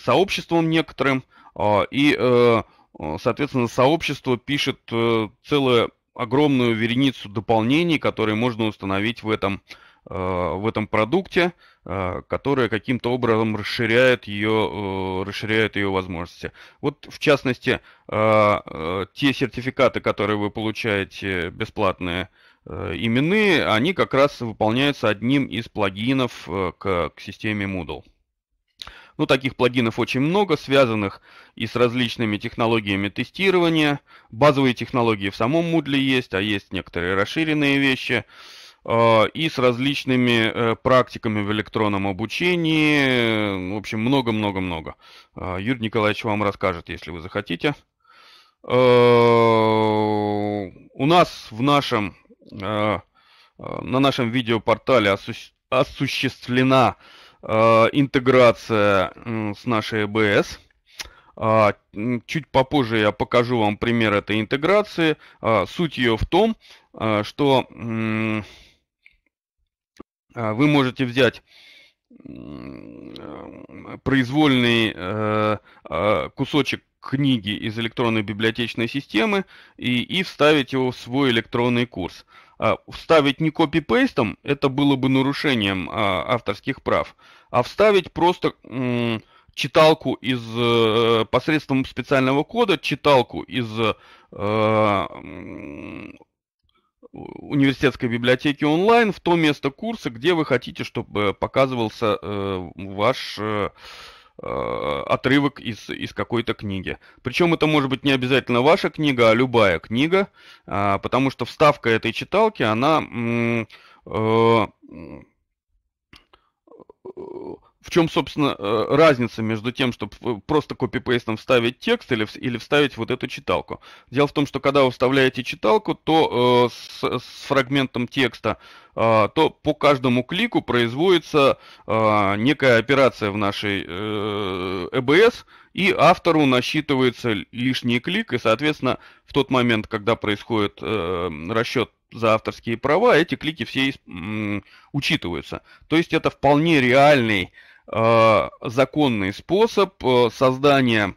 сообществом некоторым, а, и, э, э, соответственно, сообщество пишет целую огромную вереницу дополнений, которые можно установить в этом, в этом продукте, которая каким-то образом расширяет ее, расширяет ее возможности. Вот, в частности, те сертификаты, которые вы получаете бесплатные, именные, они как раз выполняются одним из плагинов к, к системе Moodle. Ну, таких плагинов очень много, связанных и с различными технологиями тестирования. Базовые технологии в самом Moodle есть, а есть некоторые расширенные вещи. Э, и с различными э, практиками в электронном обучении. В общем, много-много-много. Э, Юрий Николаевич вам расскажет, если вы захотите. У нас в нашем, на нашем видеопортале осуществлена Э, интеграция с нашей ЭБС. А, чуть попозже я покажу вам пример этой интеграции. А, суть ее в том, а, что вы можете взять э, произвольный э, кусочек книги из электронной библиотечной системы и, и вставить его в свой электронный курс. А, вставить не копипейстом, это было бы нарушением а, авторских прав, а вставить просто м, читалку из э, посредством специального кода, читалку из э, университетской библиотеки онлайн в то место курса, где вы хотите, чтобы показывался э, ваш э, Э, отрывок из, из какой-то книги. Причем это может быть не обязательно ваша книга, а любая книга, а, потому что вставка этой читалки, она э, э, в чем, собственно, э, разница между тем, чтобы э, просто копипейстом вставить текст или, или вставить вот эту читалку. Дело в том, что когда вы вставляете читалку, то э, с, с фрагментом текста, э, то по каждому клику производится э, некая операция в нашей э, ЭБС, и автору насчитывается лишний клик, и, соответственно, в тот момент, когда происходит э, расчет за авторские права, эти клики все э, учитываются. То есть это вполне реальный Э, законный способ э, создания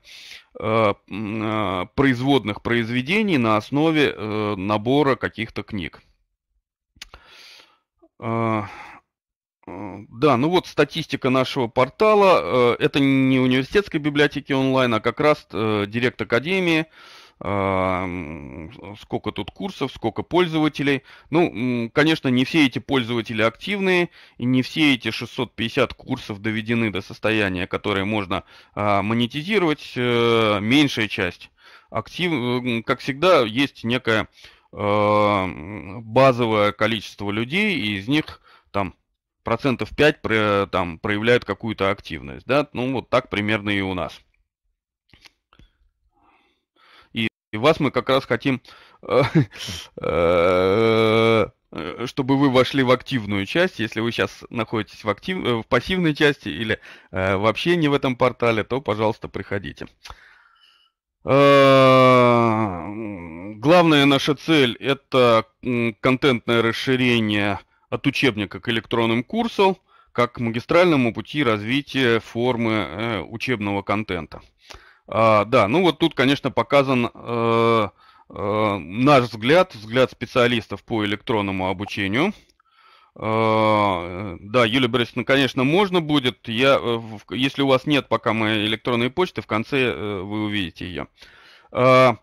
э, производных произведений на основе набора каких-то книг. Да, ну вот статистика нашего портала. Это не университетской библиотеки онлайн, а как раз Директ Академии сколько тут курсов, сколько пользователей. Ну, конечно, не все эти пользователи активные, и не все эти 650 курсов доведены до состояния, которое можно а, монетизировать. Э, меньшая часть. Актив, как всегда, есть некое базовое количество людей, и из них там процентов 5 там, проявляют какую-то активность. Да? Ну, вот так примерно и у нас. И вас мы как раз хотим, э, э, чтобы вы вошли в активную часть. Если вы сейчас находитесь в, актив... Э, в пассивной части или вообще не в этом портале, то, пожалуйста, приходите. Главная наша цель – это контентное расширение от учебника к электронным курсам, как магистральному пути развития формы учебного контента – а, да, ну вот тут, конечно, показан э, э, наш взгляд, взгляд специалистов по электронному обучению. Э, да, Юлия Борисовна, ну, конечно, можно будет. Я, э, если у вас нет пока моей электронной почты, в конце э, вы увидите ее. А,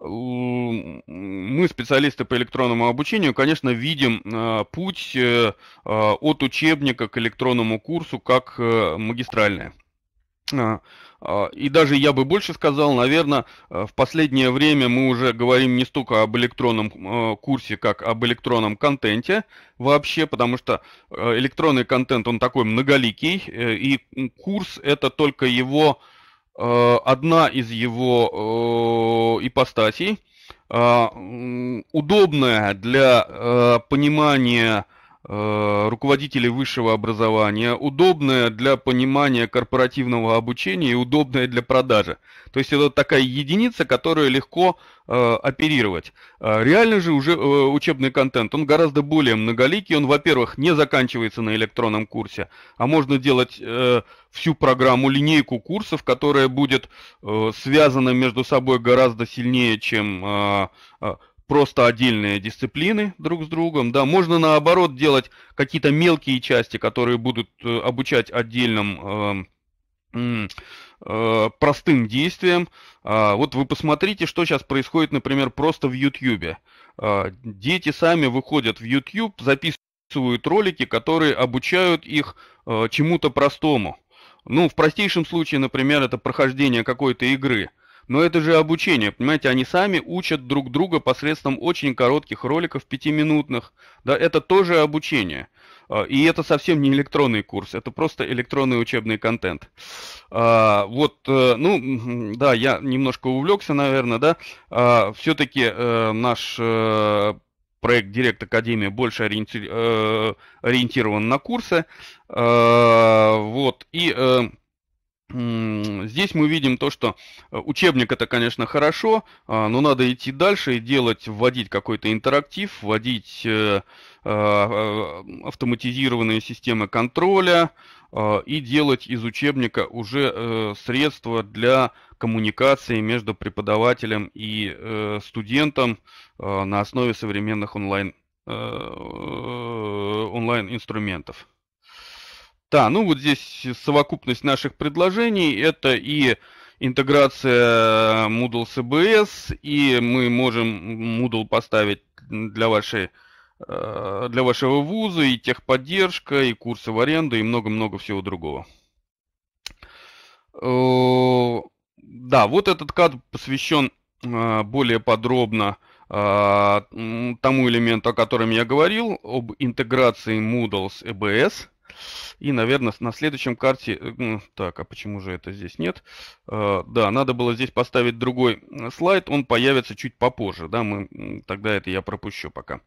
мы, специалисты по электронному обучению, конечно, видим путь от учебника к электронному курсу как магистральная. А, и даже я бы больше сказал, наверное, э, в последнее время мы уже говорим не столько об электронном э, курсе, как об электронном контенте вообще, потому что э, электронный контент, он такой многоликий, и курс это только его, одна из его ипостасей, а, удобная для понимания Э, руководителей высшего образования, удобная для понимания корпоративного обучения и удобная для продажи. То есть это такая единица, которая легко э, оперировать. А реально же уже э, учебный контент, он гораздо более многоликий, он, во-первых, не заканчивается на электронном курсе, а можно делать э, всю программу, линейку курсов, которая будет э, связана между собой гораздо сильнее, чем... Э, просто отдельные дисциплины друг с другом, да, можно наоборот делать какие-то мелкие части, которые будут э, обучать отдельным эм, э, простым действиям. А, вот вы посмотрите, что сейчас происходит, например, просто в YouTube. А, дети сами выходят в YouTube, записывают ролики, которые обучают их э, чему-то простому. Ну, в простейшем случае, например, это прохождение какой-то игры – но это же обучение, понимаете, они сами учат друг друга посредством очень коротких роликов, пятиминутных. Да, это тоже обучение. А, и это совсем не электронный курс, это просто электронный учебный контент. А, вот, э, ну, да, я немножко увлекся, наверное, да. А, Все-таки э, наш э, проект Директ Академия больше ориенти... ориентирован на курсы. Вот, и Здесь мы видим то, что э, учебник это, конечно, хорошо, а, но надо идти дальше и делать, вводить какой-то интерактив, вводить э, э, автоматизированные системы контроля и делать из учебника уже средства для коммуникации между преподавателем и студентом на основе современных онлайн, онлайн инструментов. Да, ну вот здесь совокупность наших предложений, это и интеграция Moodle с EBS, и мы можем Moodle поставить для вашей э, для вашего вуза, и техподдержка, и курсы в аренду, и много-много всего другого. Э, да, вот этот кадр посвящен э, более подробно тому элементу, о котором я говорил, об интеграции Moodle с EBS – и, наверное, на следующем карте... Э, ну, так, а почему же это здесь нет? Э, да, надо было здесь поставить другой э, слайд. Он появится чуть попозже. Да, мы... Тогда это я пропущу пока.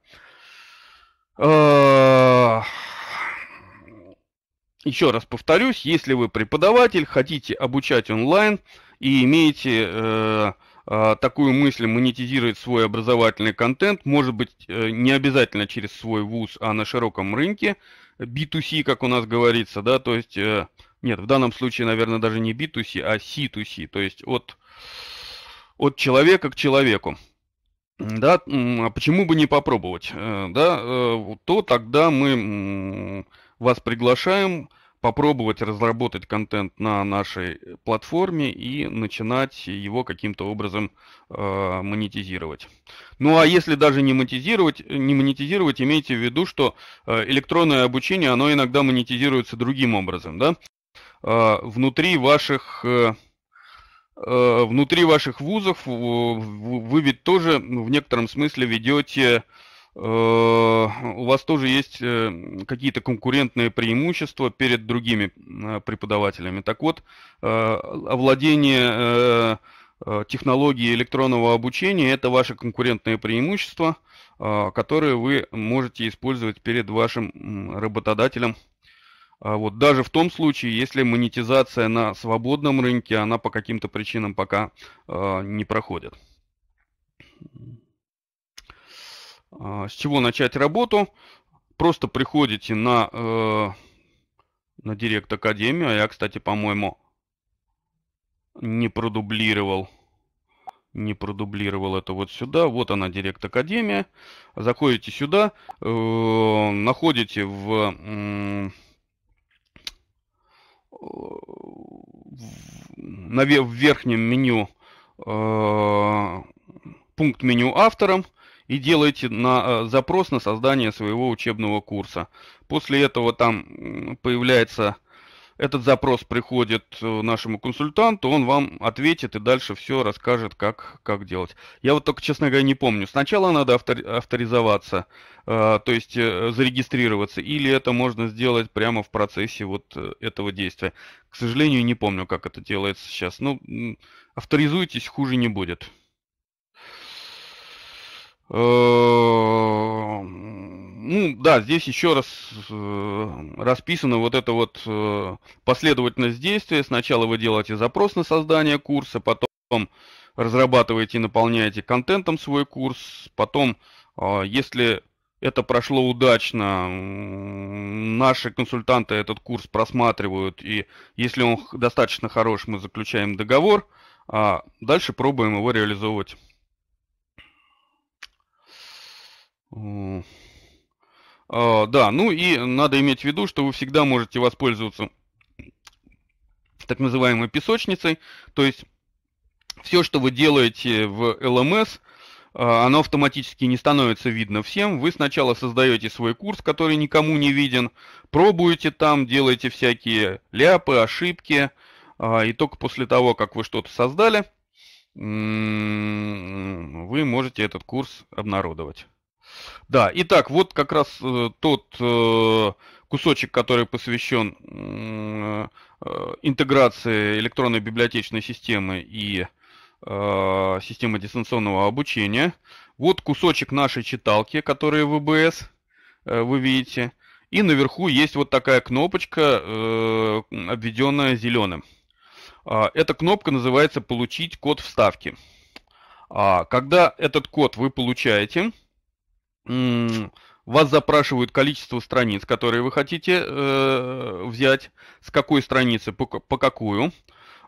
Еще раз повторюсь, если вы преподаватель, хотите обучать онлайн и имеете а, такую мысль монетизировать свой образовательный контент, может быть, э, не обязательно через свой вуз, а на широком рынке, B2C, как у нас говорится, да, то есть, э, нет, в данном случае, наверное, даже не B2C, а C2C, то есть от, от человека к человеку. Да, а почему бы не попробовать? Э, да, то тогда мы вас приглашаем попробовать разработать контент на нашей э, платформе и начинать его каким-то образом э, монетизировать. Ну а если даже не монетизировать, э, не монетизировать, имейте в виду, что э, электронное обучение, оно иногда монетизируется другим образом, да? Э, внутри ваших э, внутри ваших вузов вы ведь тоже ну, в некотором смысле ведете Э, у вас тоже есть э, какие-то конкурентные преимущества перед другими э, преподавателями. Так вот, овладение технологией электронного обучения – это ваше конкурентное преимущество, которое вы можете использовать перед вашим работодателем. А вот, даже в том случае, если монетизация на свободном рынке, она по каким-то причинам пока не проходит. А, с чего начать работу. Просто приходите на, э, на Директ Академию. А я, кстати, по-моему, не продублировал не продублировал это вот сюда. Вот она, Директ Академия. Заходите сюда, э, находите в, э, в, в верхнем меню э, пункт меню автором и делаете на, э, запрос на создание своего учебного курса. После этого там появляется этот запрос приходит э, нашему консультанту, он вам ответит и дальше все расскажет, как, как делать. Я вот только, честно говоря, не помню. Сначала надо авторизоваться, э, то есть зарегистрироваться, или это можно сделать прямо в процессе вот этого действия. К сожалению, не помню, как это делается сейчас. Ну, авторизуйтесь, хуже не будет. Э, ну да, здесь еще раз э, расписано вот это вот э, последовательность действия. Сначала вы делаете запрос на создание курса, потом разрабатываете и наполняете контентом свой курс, потом, если это прошло удачно. Наши консультанты этот курс просматривают, и если он достаточно хорош, мы заключаем договор, а дальше пробуем его реализовывать. А, да, ну и надо иметь в виду, что вы всегда можете воспользоваться так называемой песочницей, то есть все, что вы делаете в LMS, а, оно автоматически не становится видно всем. Вы сначала создаете свой курс, который никому не виден, пробуете там, делаете всякие ляпы, ошибки, а, и только после того, как вы что-то создали, вы можете этот курс обнародовать. Да, итак, вот как раз э, тот э, кусочек, который посвящен э, интеграции электронной библиотечной системы и э, системы дистанционного обучения. Вот кусочек нашей читалки, который ВБС, э, вы видите. И наверху есть вот такая кнопочка, э, обведенная зеленым. А, эта кнопка называется «Получить код вставки». А, когда этот код вы получаете – вас запрашивают количество страниц, которые вы хотите э, взять, с какой страницы, по, по какую.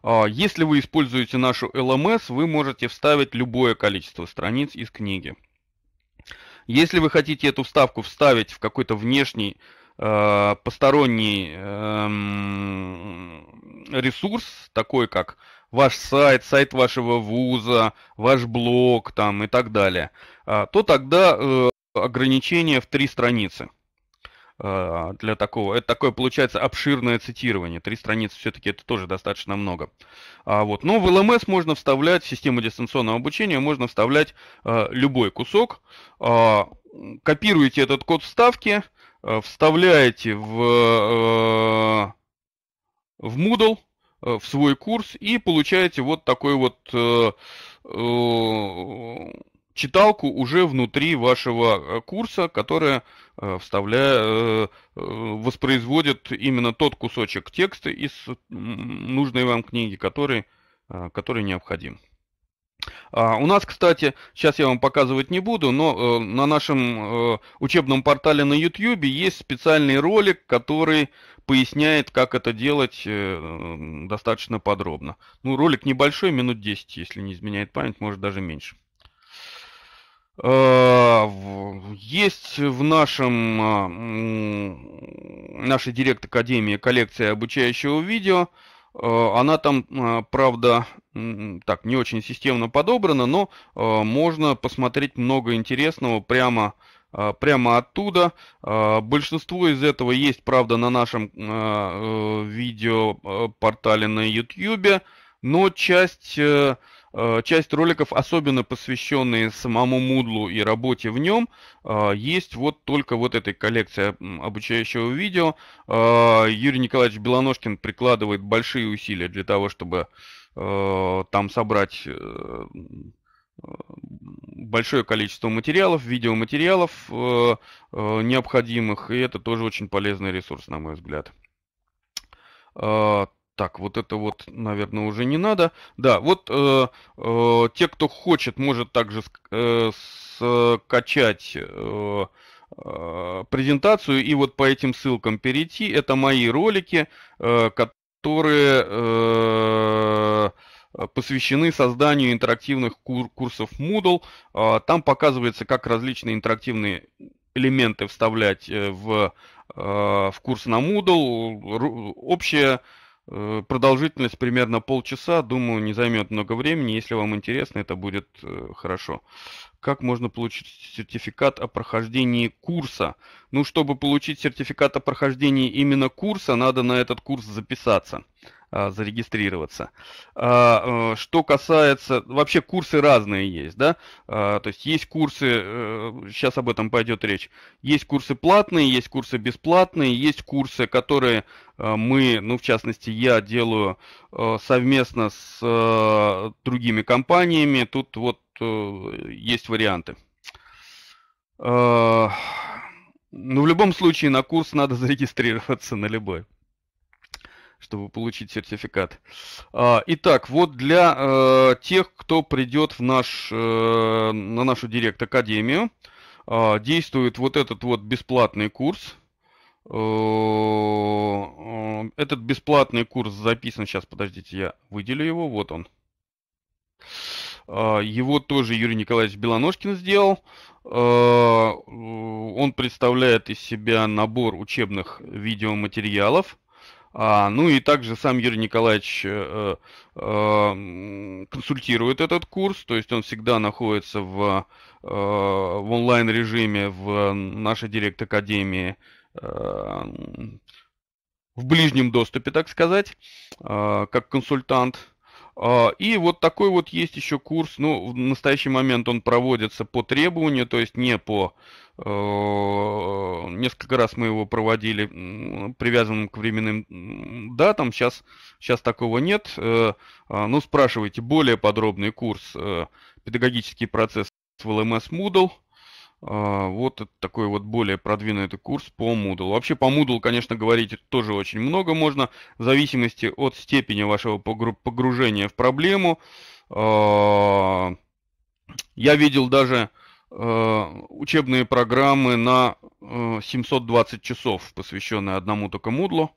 А, если вы используете нашу LMS, вы можете вставить любое количество страниц из книги. Если вы хотите эту вставку вставить в какой-то внешний э, посторонний э, ресурс, такой как ваш сайт, сайт вашего вуза, ваш блог там, и так далее, а, то тогда... Э, ограничение в три страницы а, для такого. Это такое получается обширное цитирование. Три страницы все-таки это тоже достаточно много. А вот. Но ну, в ЛМС можно вставлять, в систему дистанционного обучения можно вставлять э, любой кусок. Э, копируете этот код вставки, э, вставляете в, э, в Moodle, э, в свой курс и получаете вот такой вот э, э, читалку уже внутри вашего э, курса, которая э, вставляя, э, воспроизводит именно тот кусочек текста из нужной вам книги, который, который необходим. А, у нас, кстати, сейчас я вам показывать не буду, но на нашем учебном портале на YouTube есть специальный ролик, который поясняет, как это делать достаточно подробно. Ну, ролик небольшой, минут 10, если не изменяет память, может даже меньше. Э, есть в нашем, а, нашей директ-академии коллекция обучающего видео. Э, она там, а, правда, так, не очень системно подобрана, но э, можно посмотреть много интересного прямо а, прямо оттуда. Большинство из этого есть, правда, на нашем видеопортале на YouTube, но часть Э, часть роликов, особенно посвященные самому Мудлу и работе в нем, э, есть вот только вот этой коллекции э, обучающего видео. Юрий Николаевич Белоножкин прикладывает большие усилия для того, чтобы там собрать большое количество материалов, видеоматериалов необходимых, и это тоже очень полезный ресурс, на мой взгляд. Так, вот это вот, наверное, уже не надо. Да, вот э, э, те, кто хочет, может также э, скачать э, э, презентацию и вот по этим ссылкам перейти. Это мои ролики, э, которые э, посвящены созданию интерактивных кур курсов Moodle. Э, там показывается, как различные интерактивные элементы вставлять э, в, э, в курс на Moodle, общее Э, продолжительность примерно полчаса, думаю, не займет много времени. Если вам интересно, это будет э, хорошо. Как можно получить сертификат о прохождении курса? Ну, чтобы получить сертификат о прохождении именно курса, надо на этот курс записаться. А, зарегистрироваться. А, э, что касается, вообще курсы разные есть, да, а, то есть есть курсы, э, сейчас об этом пойдет речь, есть курсы платные, есть курсы бесплатные, есть курсы, которые э, мы, ну в частности я делаю совместно с другими компаниями, тут вот есть варианты. Но ну, в любом случае, на курс надо зарегистрироваться на любой чтобы получить сертификат. А, итак, вот для э, тех, кто придет в наш, э, на нашу Директ-академию, а, действует вот этот вот бесплатный курс. Э, этот бесплатный курс записан, сейчас, подождите, я выделю его, вот он. А, его тоже Юрий Николаевич Белоножкин сделал. Он представляет из себя набор учебных видеоматериалов, а, ну и также сам Юрий Николаевич э, э, консультирует этот курс, то есть он всегда находится в, э, в онлайн-режиме в нашей директ-академии э, в ближнем доступе, так сказать, э, как консультант. А, и вот такой вот есть еще курс, ну, в настоящий момент он проводится по требованию, то есть не по Э, несколько раз мы его проводили привязанным к временным датам. Сейчас, сейчас такого нет. Э, а, ну, спрашивайте более подробный курс э, «Педагогический процесс в ЛМС Moodle». А, вот такой вот более продвинутый курс по Moodle. Вообще по Moodle, конечно, говорить тоже очень много можно, в зависимости от степени вашего погружения в проблему. А, я видел даже Э, учебные программы на 720 э, часов, посвященные одному только Moodle.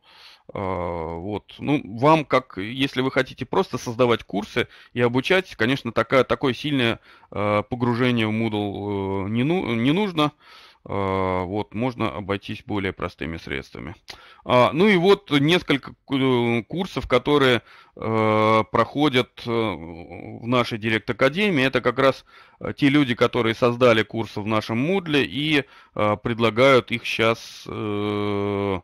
Э, вот. Ну, вам, как если вы хотите просто создавать курсы и обучать, конечно, такая, такое сильное погружение в Moodle не, ну, не нужно. А, вот, можно обойтись более простыми средствами. А, ну и вот несколько курсов, которые а, проходят э, в нашей Директ-Академии. Это как раз э, те люди, которые создали курсы в нашем Moodle и предлагают их сейчас э,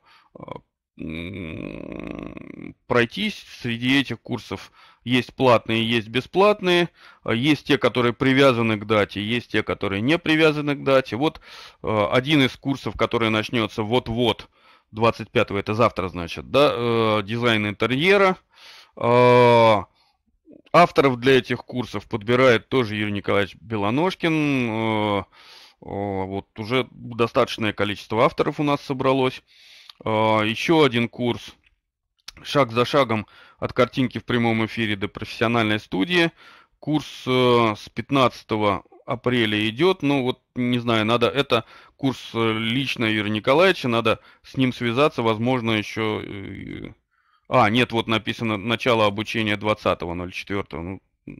пройтись. Среди этих курсов есть платные, есть бесплатные, а есть те, которые привязаны к дате, есть те, которые не привязаны к дате. Вот э, один из курсов, который начнется вот-вот, 25-го, это завтра, значит, да, э, дизайн интерьера. А, авторов для этих курсов подбирает тоже Юрий Николаевич Белоножкин. Э, вот уже достаточное количество авторов у нас собралось. А, еще один курс шаг за шагом от картинки в прямом эфире до профессиональной студии. Курс э, с 15 апреля идет. Ну вот, не знаю, надо, это курс э, лично Юрия Николаевича, надо с ним связаться, возможно, еще... Э, а, нет, вот написано начало обучения 20.04. Ну,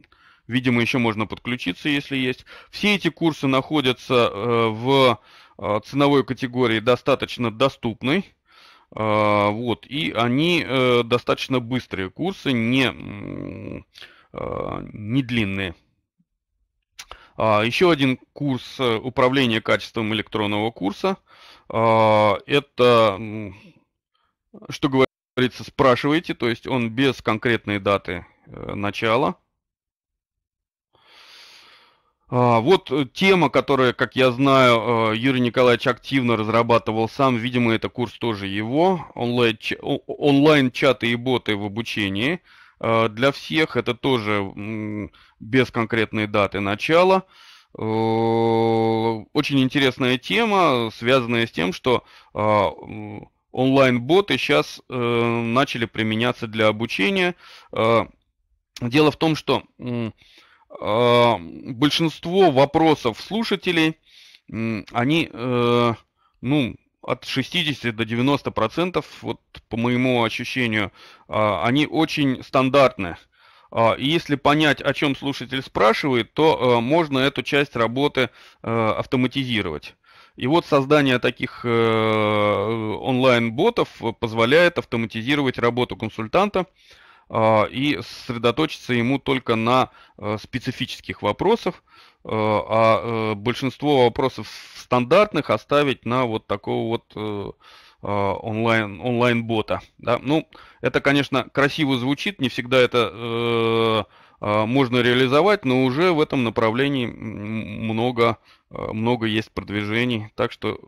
видимо, еще можно подключиться, если есть. Все эти курсы находятся э, в э, ценовой категории достаточно доступной. А, вот, и они э, достаточно быстрые курсы, не, а, не длинные. А, еще один курс э, управления качеством электронного курса. Это, что говорится, спрашиваете, то есть он без конкретной даты э, начала а, вот э, тема, которая, как я знаю, э, Юрий Николаевич активно разрабатывал сам. Видимо, это курс тоже его. Онлайн-чаты и боты в обучении э, для всех. Это тоже без конкретной даты начала. Очень интересная тема, связанная с тем, что а, онлайн-боты сейчас начали применяться для обучения. Дело в том, что а, большинство вопросов слушателей, они, э, ну, от 60 до 90 процентов, вот по моему ощущению, а, они очень стандартные. А, и если понять, о чем слушатель спрашивает, то э, можно эту часть работы э, автоматизировать. И вот создание таких онлайн-ботов позволяет автоматизировать работу консультанта, а, и сосредоточиться ему только на э, специфических вопросах, э, а э, большинство вопросов стандартных оставить на вот такого вот а, онлайн, онлайн-бота. Да? Ну, это, конечно, красиво звучит, не всегда это э, а, можно реализовать, но уже в этом направлении много, много есть продвижений. Так что,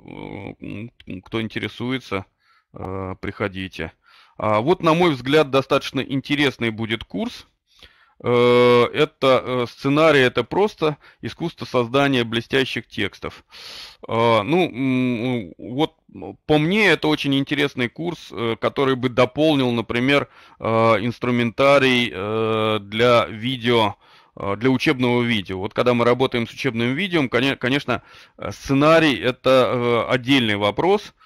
кто интересуется, э, приходите. А, вот, на мой взгляд, достаточно интересный будет курс. Э, это э, сценарий, это просто искусство создания блестящих текстов. А, ну, вот по мне это очень интересный курс, э, который бы дополнил, например, инструментарий для видео, для учебного видео. Вот когда мы работаем с учебным видео, конечно, сценарий это отдельный вопрос –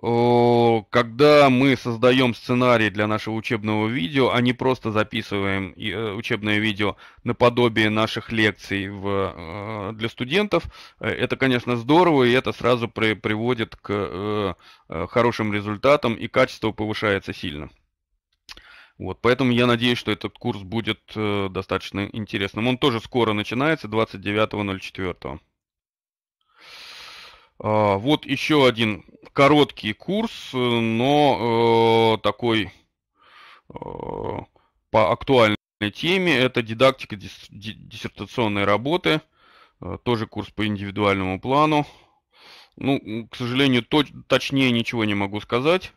когда мы создаем сценарий для нашего учебного видео, а не просто записываем э, учебное видео наподобие наших лекций в, э, для студентов, э, это, конечно, здорово, и это сразу при, приводит к хорошим результатам, и качество повышается сильно. Вот, поэтому я надеюсь, что этот курс будет достаточно интересным. Он тоже скоро начинается, 29.04. А, вот еще один короткий курс, э, но э, такой э, по актуальной теме. Это дидактика диссертационной работы. Тоже курс по индивидуальному плану. Ну, к сожалению, точ точнее ничего не могу сказать.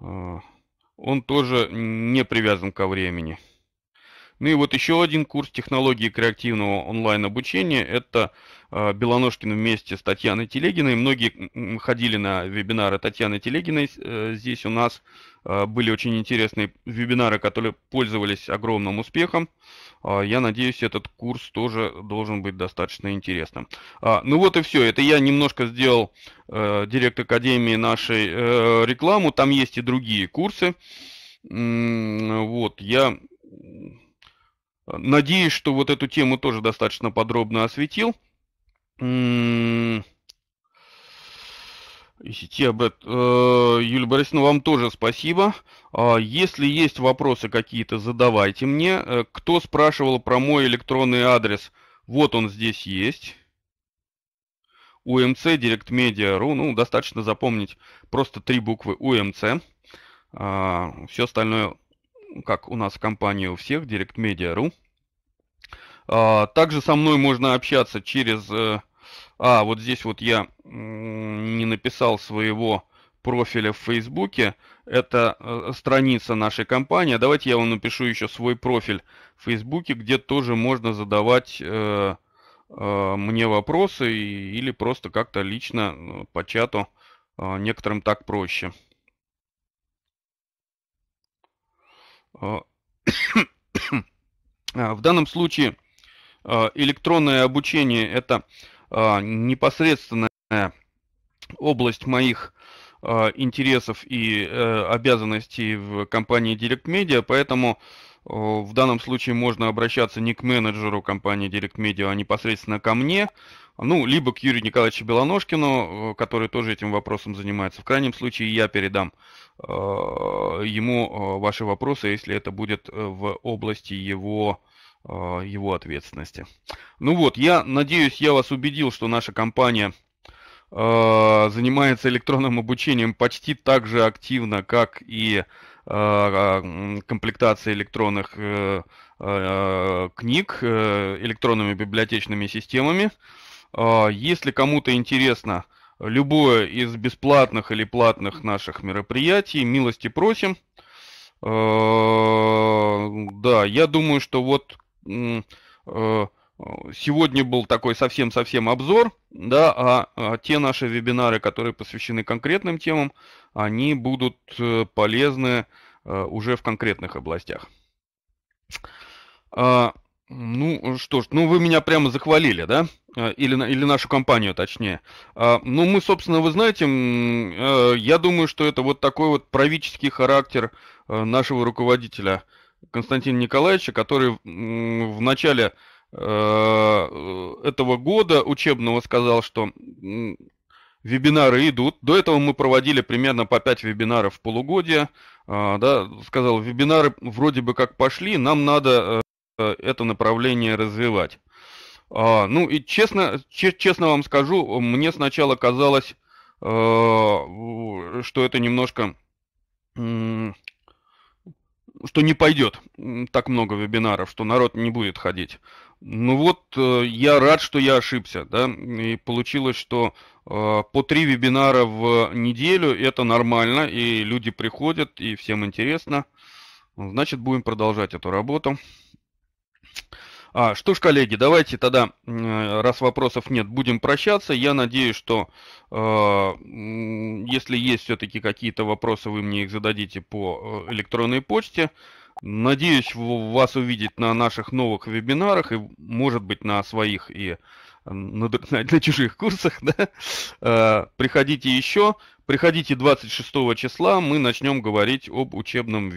Он тоже не привязан ко времени. Ну и вот еще один курс технологии креативного онлайн-обучения. Это Э, Белоножкиным вместе с Татьяной Телегиной. Многие ходили на вебинары Татьяны Телегиной э, здесь у нас. Э, были очень интересные вебинары, которые пользовались огромным успехом. А, я надеюсь, этот курс тоже должен быть достаточно интересным. А, ну вот и все. Это я немножко сделал Директ Академии нашей рекламу. Там есть и другие курсы. Вот, я надеюсь, что вот эту тему тоже достаточно подробно осветил. Тебет, э, Юлия Борисовна, вам тоже спасибо. А, если есть вопросы какие-то, задавайте мне. Э, кто спрашивал про мой электронный адрес? Вот он здесь есть. УМЦ, директмедиа.ру, ну, достаточно запомнить просто три буквы УМЦ. А, Все остальное, как у нас в компании у всех, директмедиа.ру. А, также со мной можно общаться через... Э, а, вот здесь вот я не написал своего профиля в Фейсбуке. Это э, страница нашей компании. Давайте я вам напишу еще свой профиль в Фейсбуке, где тоже можно задавать э, мне вопросы или просто как-то лично ну, по чату. Некоторым так проще. А, в данном случае Э, электронное обучение – это э, непосредственная область моих э, интересов и обязанностей в компании Direct Media, поэтому в данном случае можно обращаться не к менеджеру компании Direct Media, а непосредственно ко мне, ну, либо к Юрию Николаевичу Белоножкину, который тоже этим вопросом занимается. В крайнем случае я передам ему ваши вопросы, если это будет в области его а, его ответственности. Ну вот, я надеюсь, я вас убедил, что наша компания а, занимается электронным обучением почти так же активно, как и а, комплектация электронных э, книг э, электронными библиотечными системами. Если кому-то интересно любое из бесплатных или платных наших мероприятий, милости просим. Да, я думаю, что вот Э, э, сегодня был такой совсем-совсем обзор, да, а, а, те наши вебинары, которые посвящены конкретным темам, они будут э, полезны уже в конкретных областях. А, ну что ж, ну вы меня прямо захвалили, да? Или, или нашу компанию, точнее. А, ну мы, собственно, вы знаете, я думаю, что это вот такой вот правительский характер нашего руководителя – Константина Николаевича, который в начале э, этого года учебного сказал, что вебинары идут. До этого мы проводили примерно по 5 вебинаров в полугодие. А, да, сказал, вебинары вроде бы как пошли, нам надо э, это направление развивать. А, ну и честно, честно вам скажу, мне сначала казалось, э, что это немножко что не пойдет так много вебинаров, что народ не будет ходить. Ну вот, э, я рад, что я ошибся, да, и получилось, что э, по три вебинара в неделю, это нормально, и люди приходят, и всем интересно. Значит, будем продолжать эту работу. А, что ж, коллеги, давайте тогда, э, раз вопросов нет, будем прощаться. Я надеюсь, что э, если есть все-таки какие-то вопросы, вы мне их зададите по э, электронной почте. Надеюсь, вас увидеть на наших новых вебинарах и, может быть, на своих и на, на, на чужих курсах. Да? Э, приходите еще. Приходите 26 числа, мы начнем говорить об учебном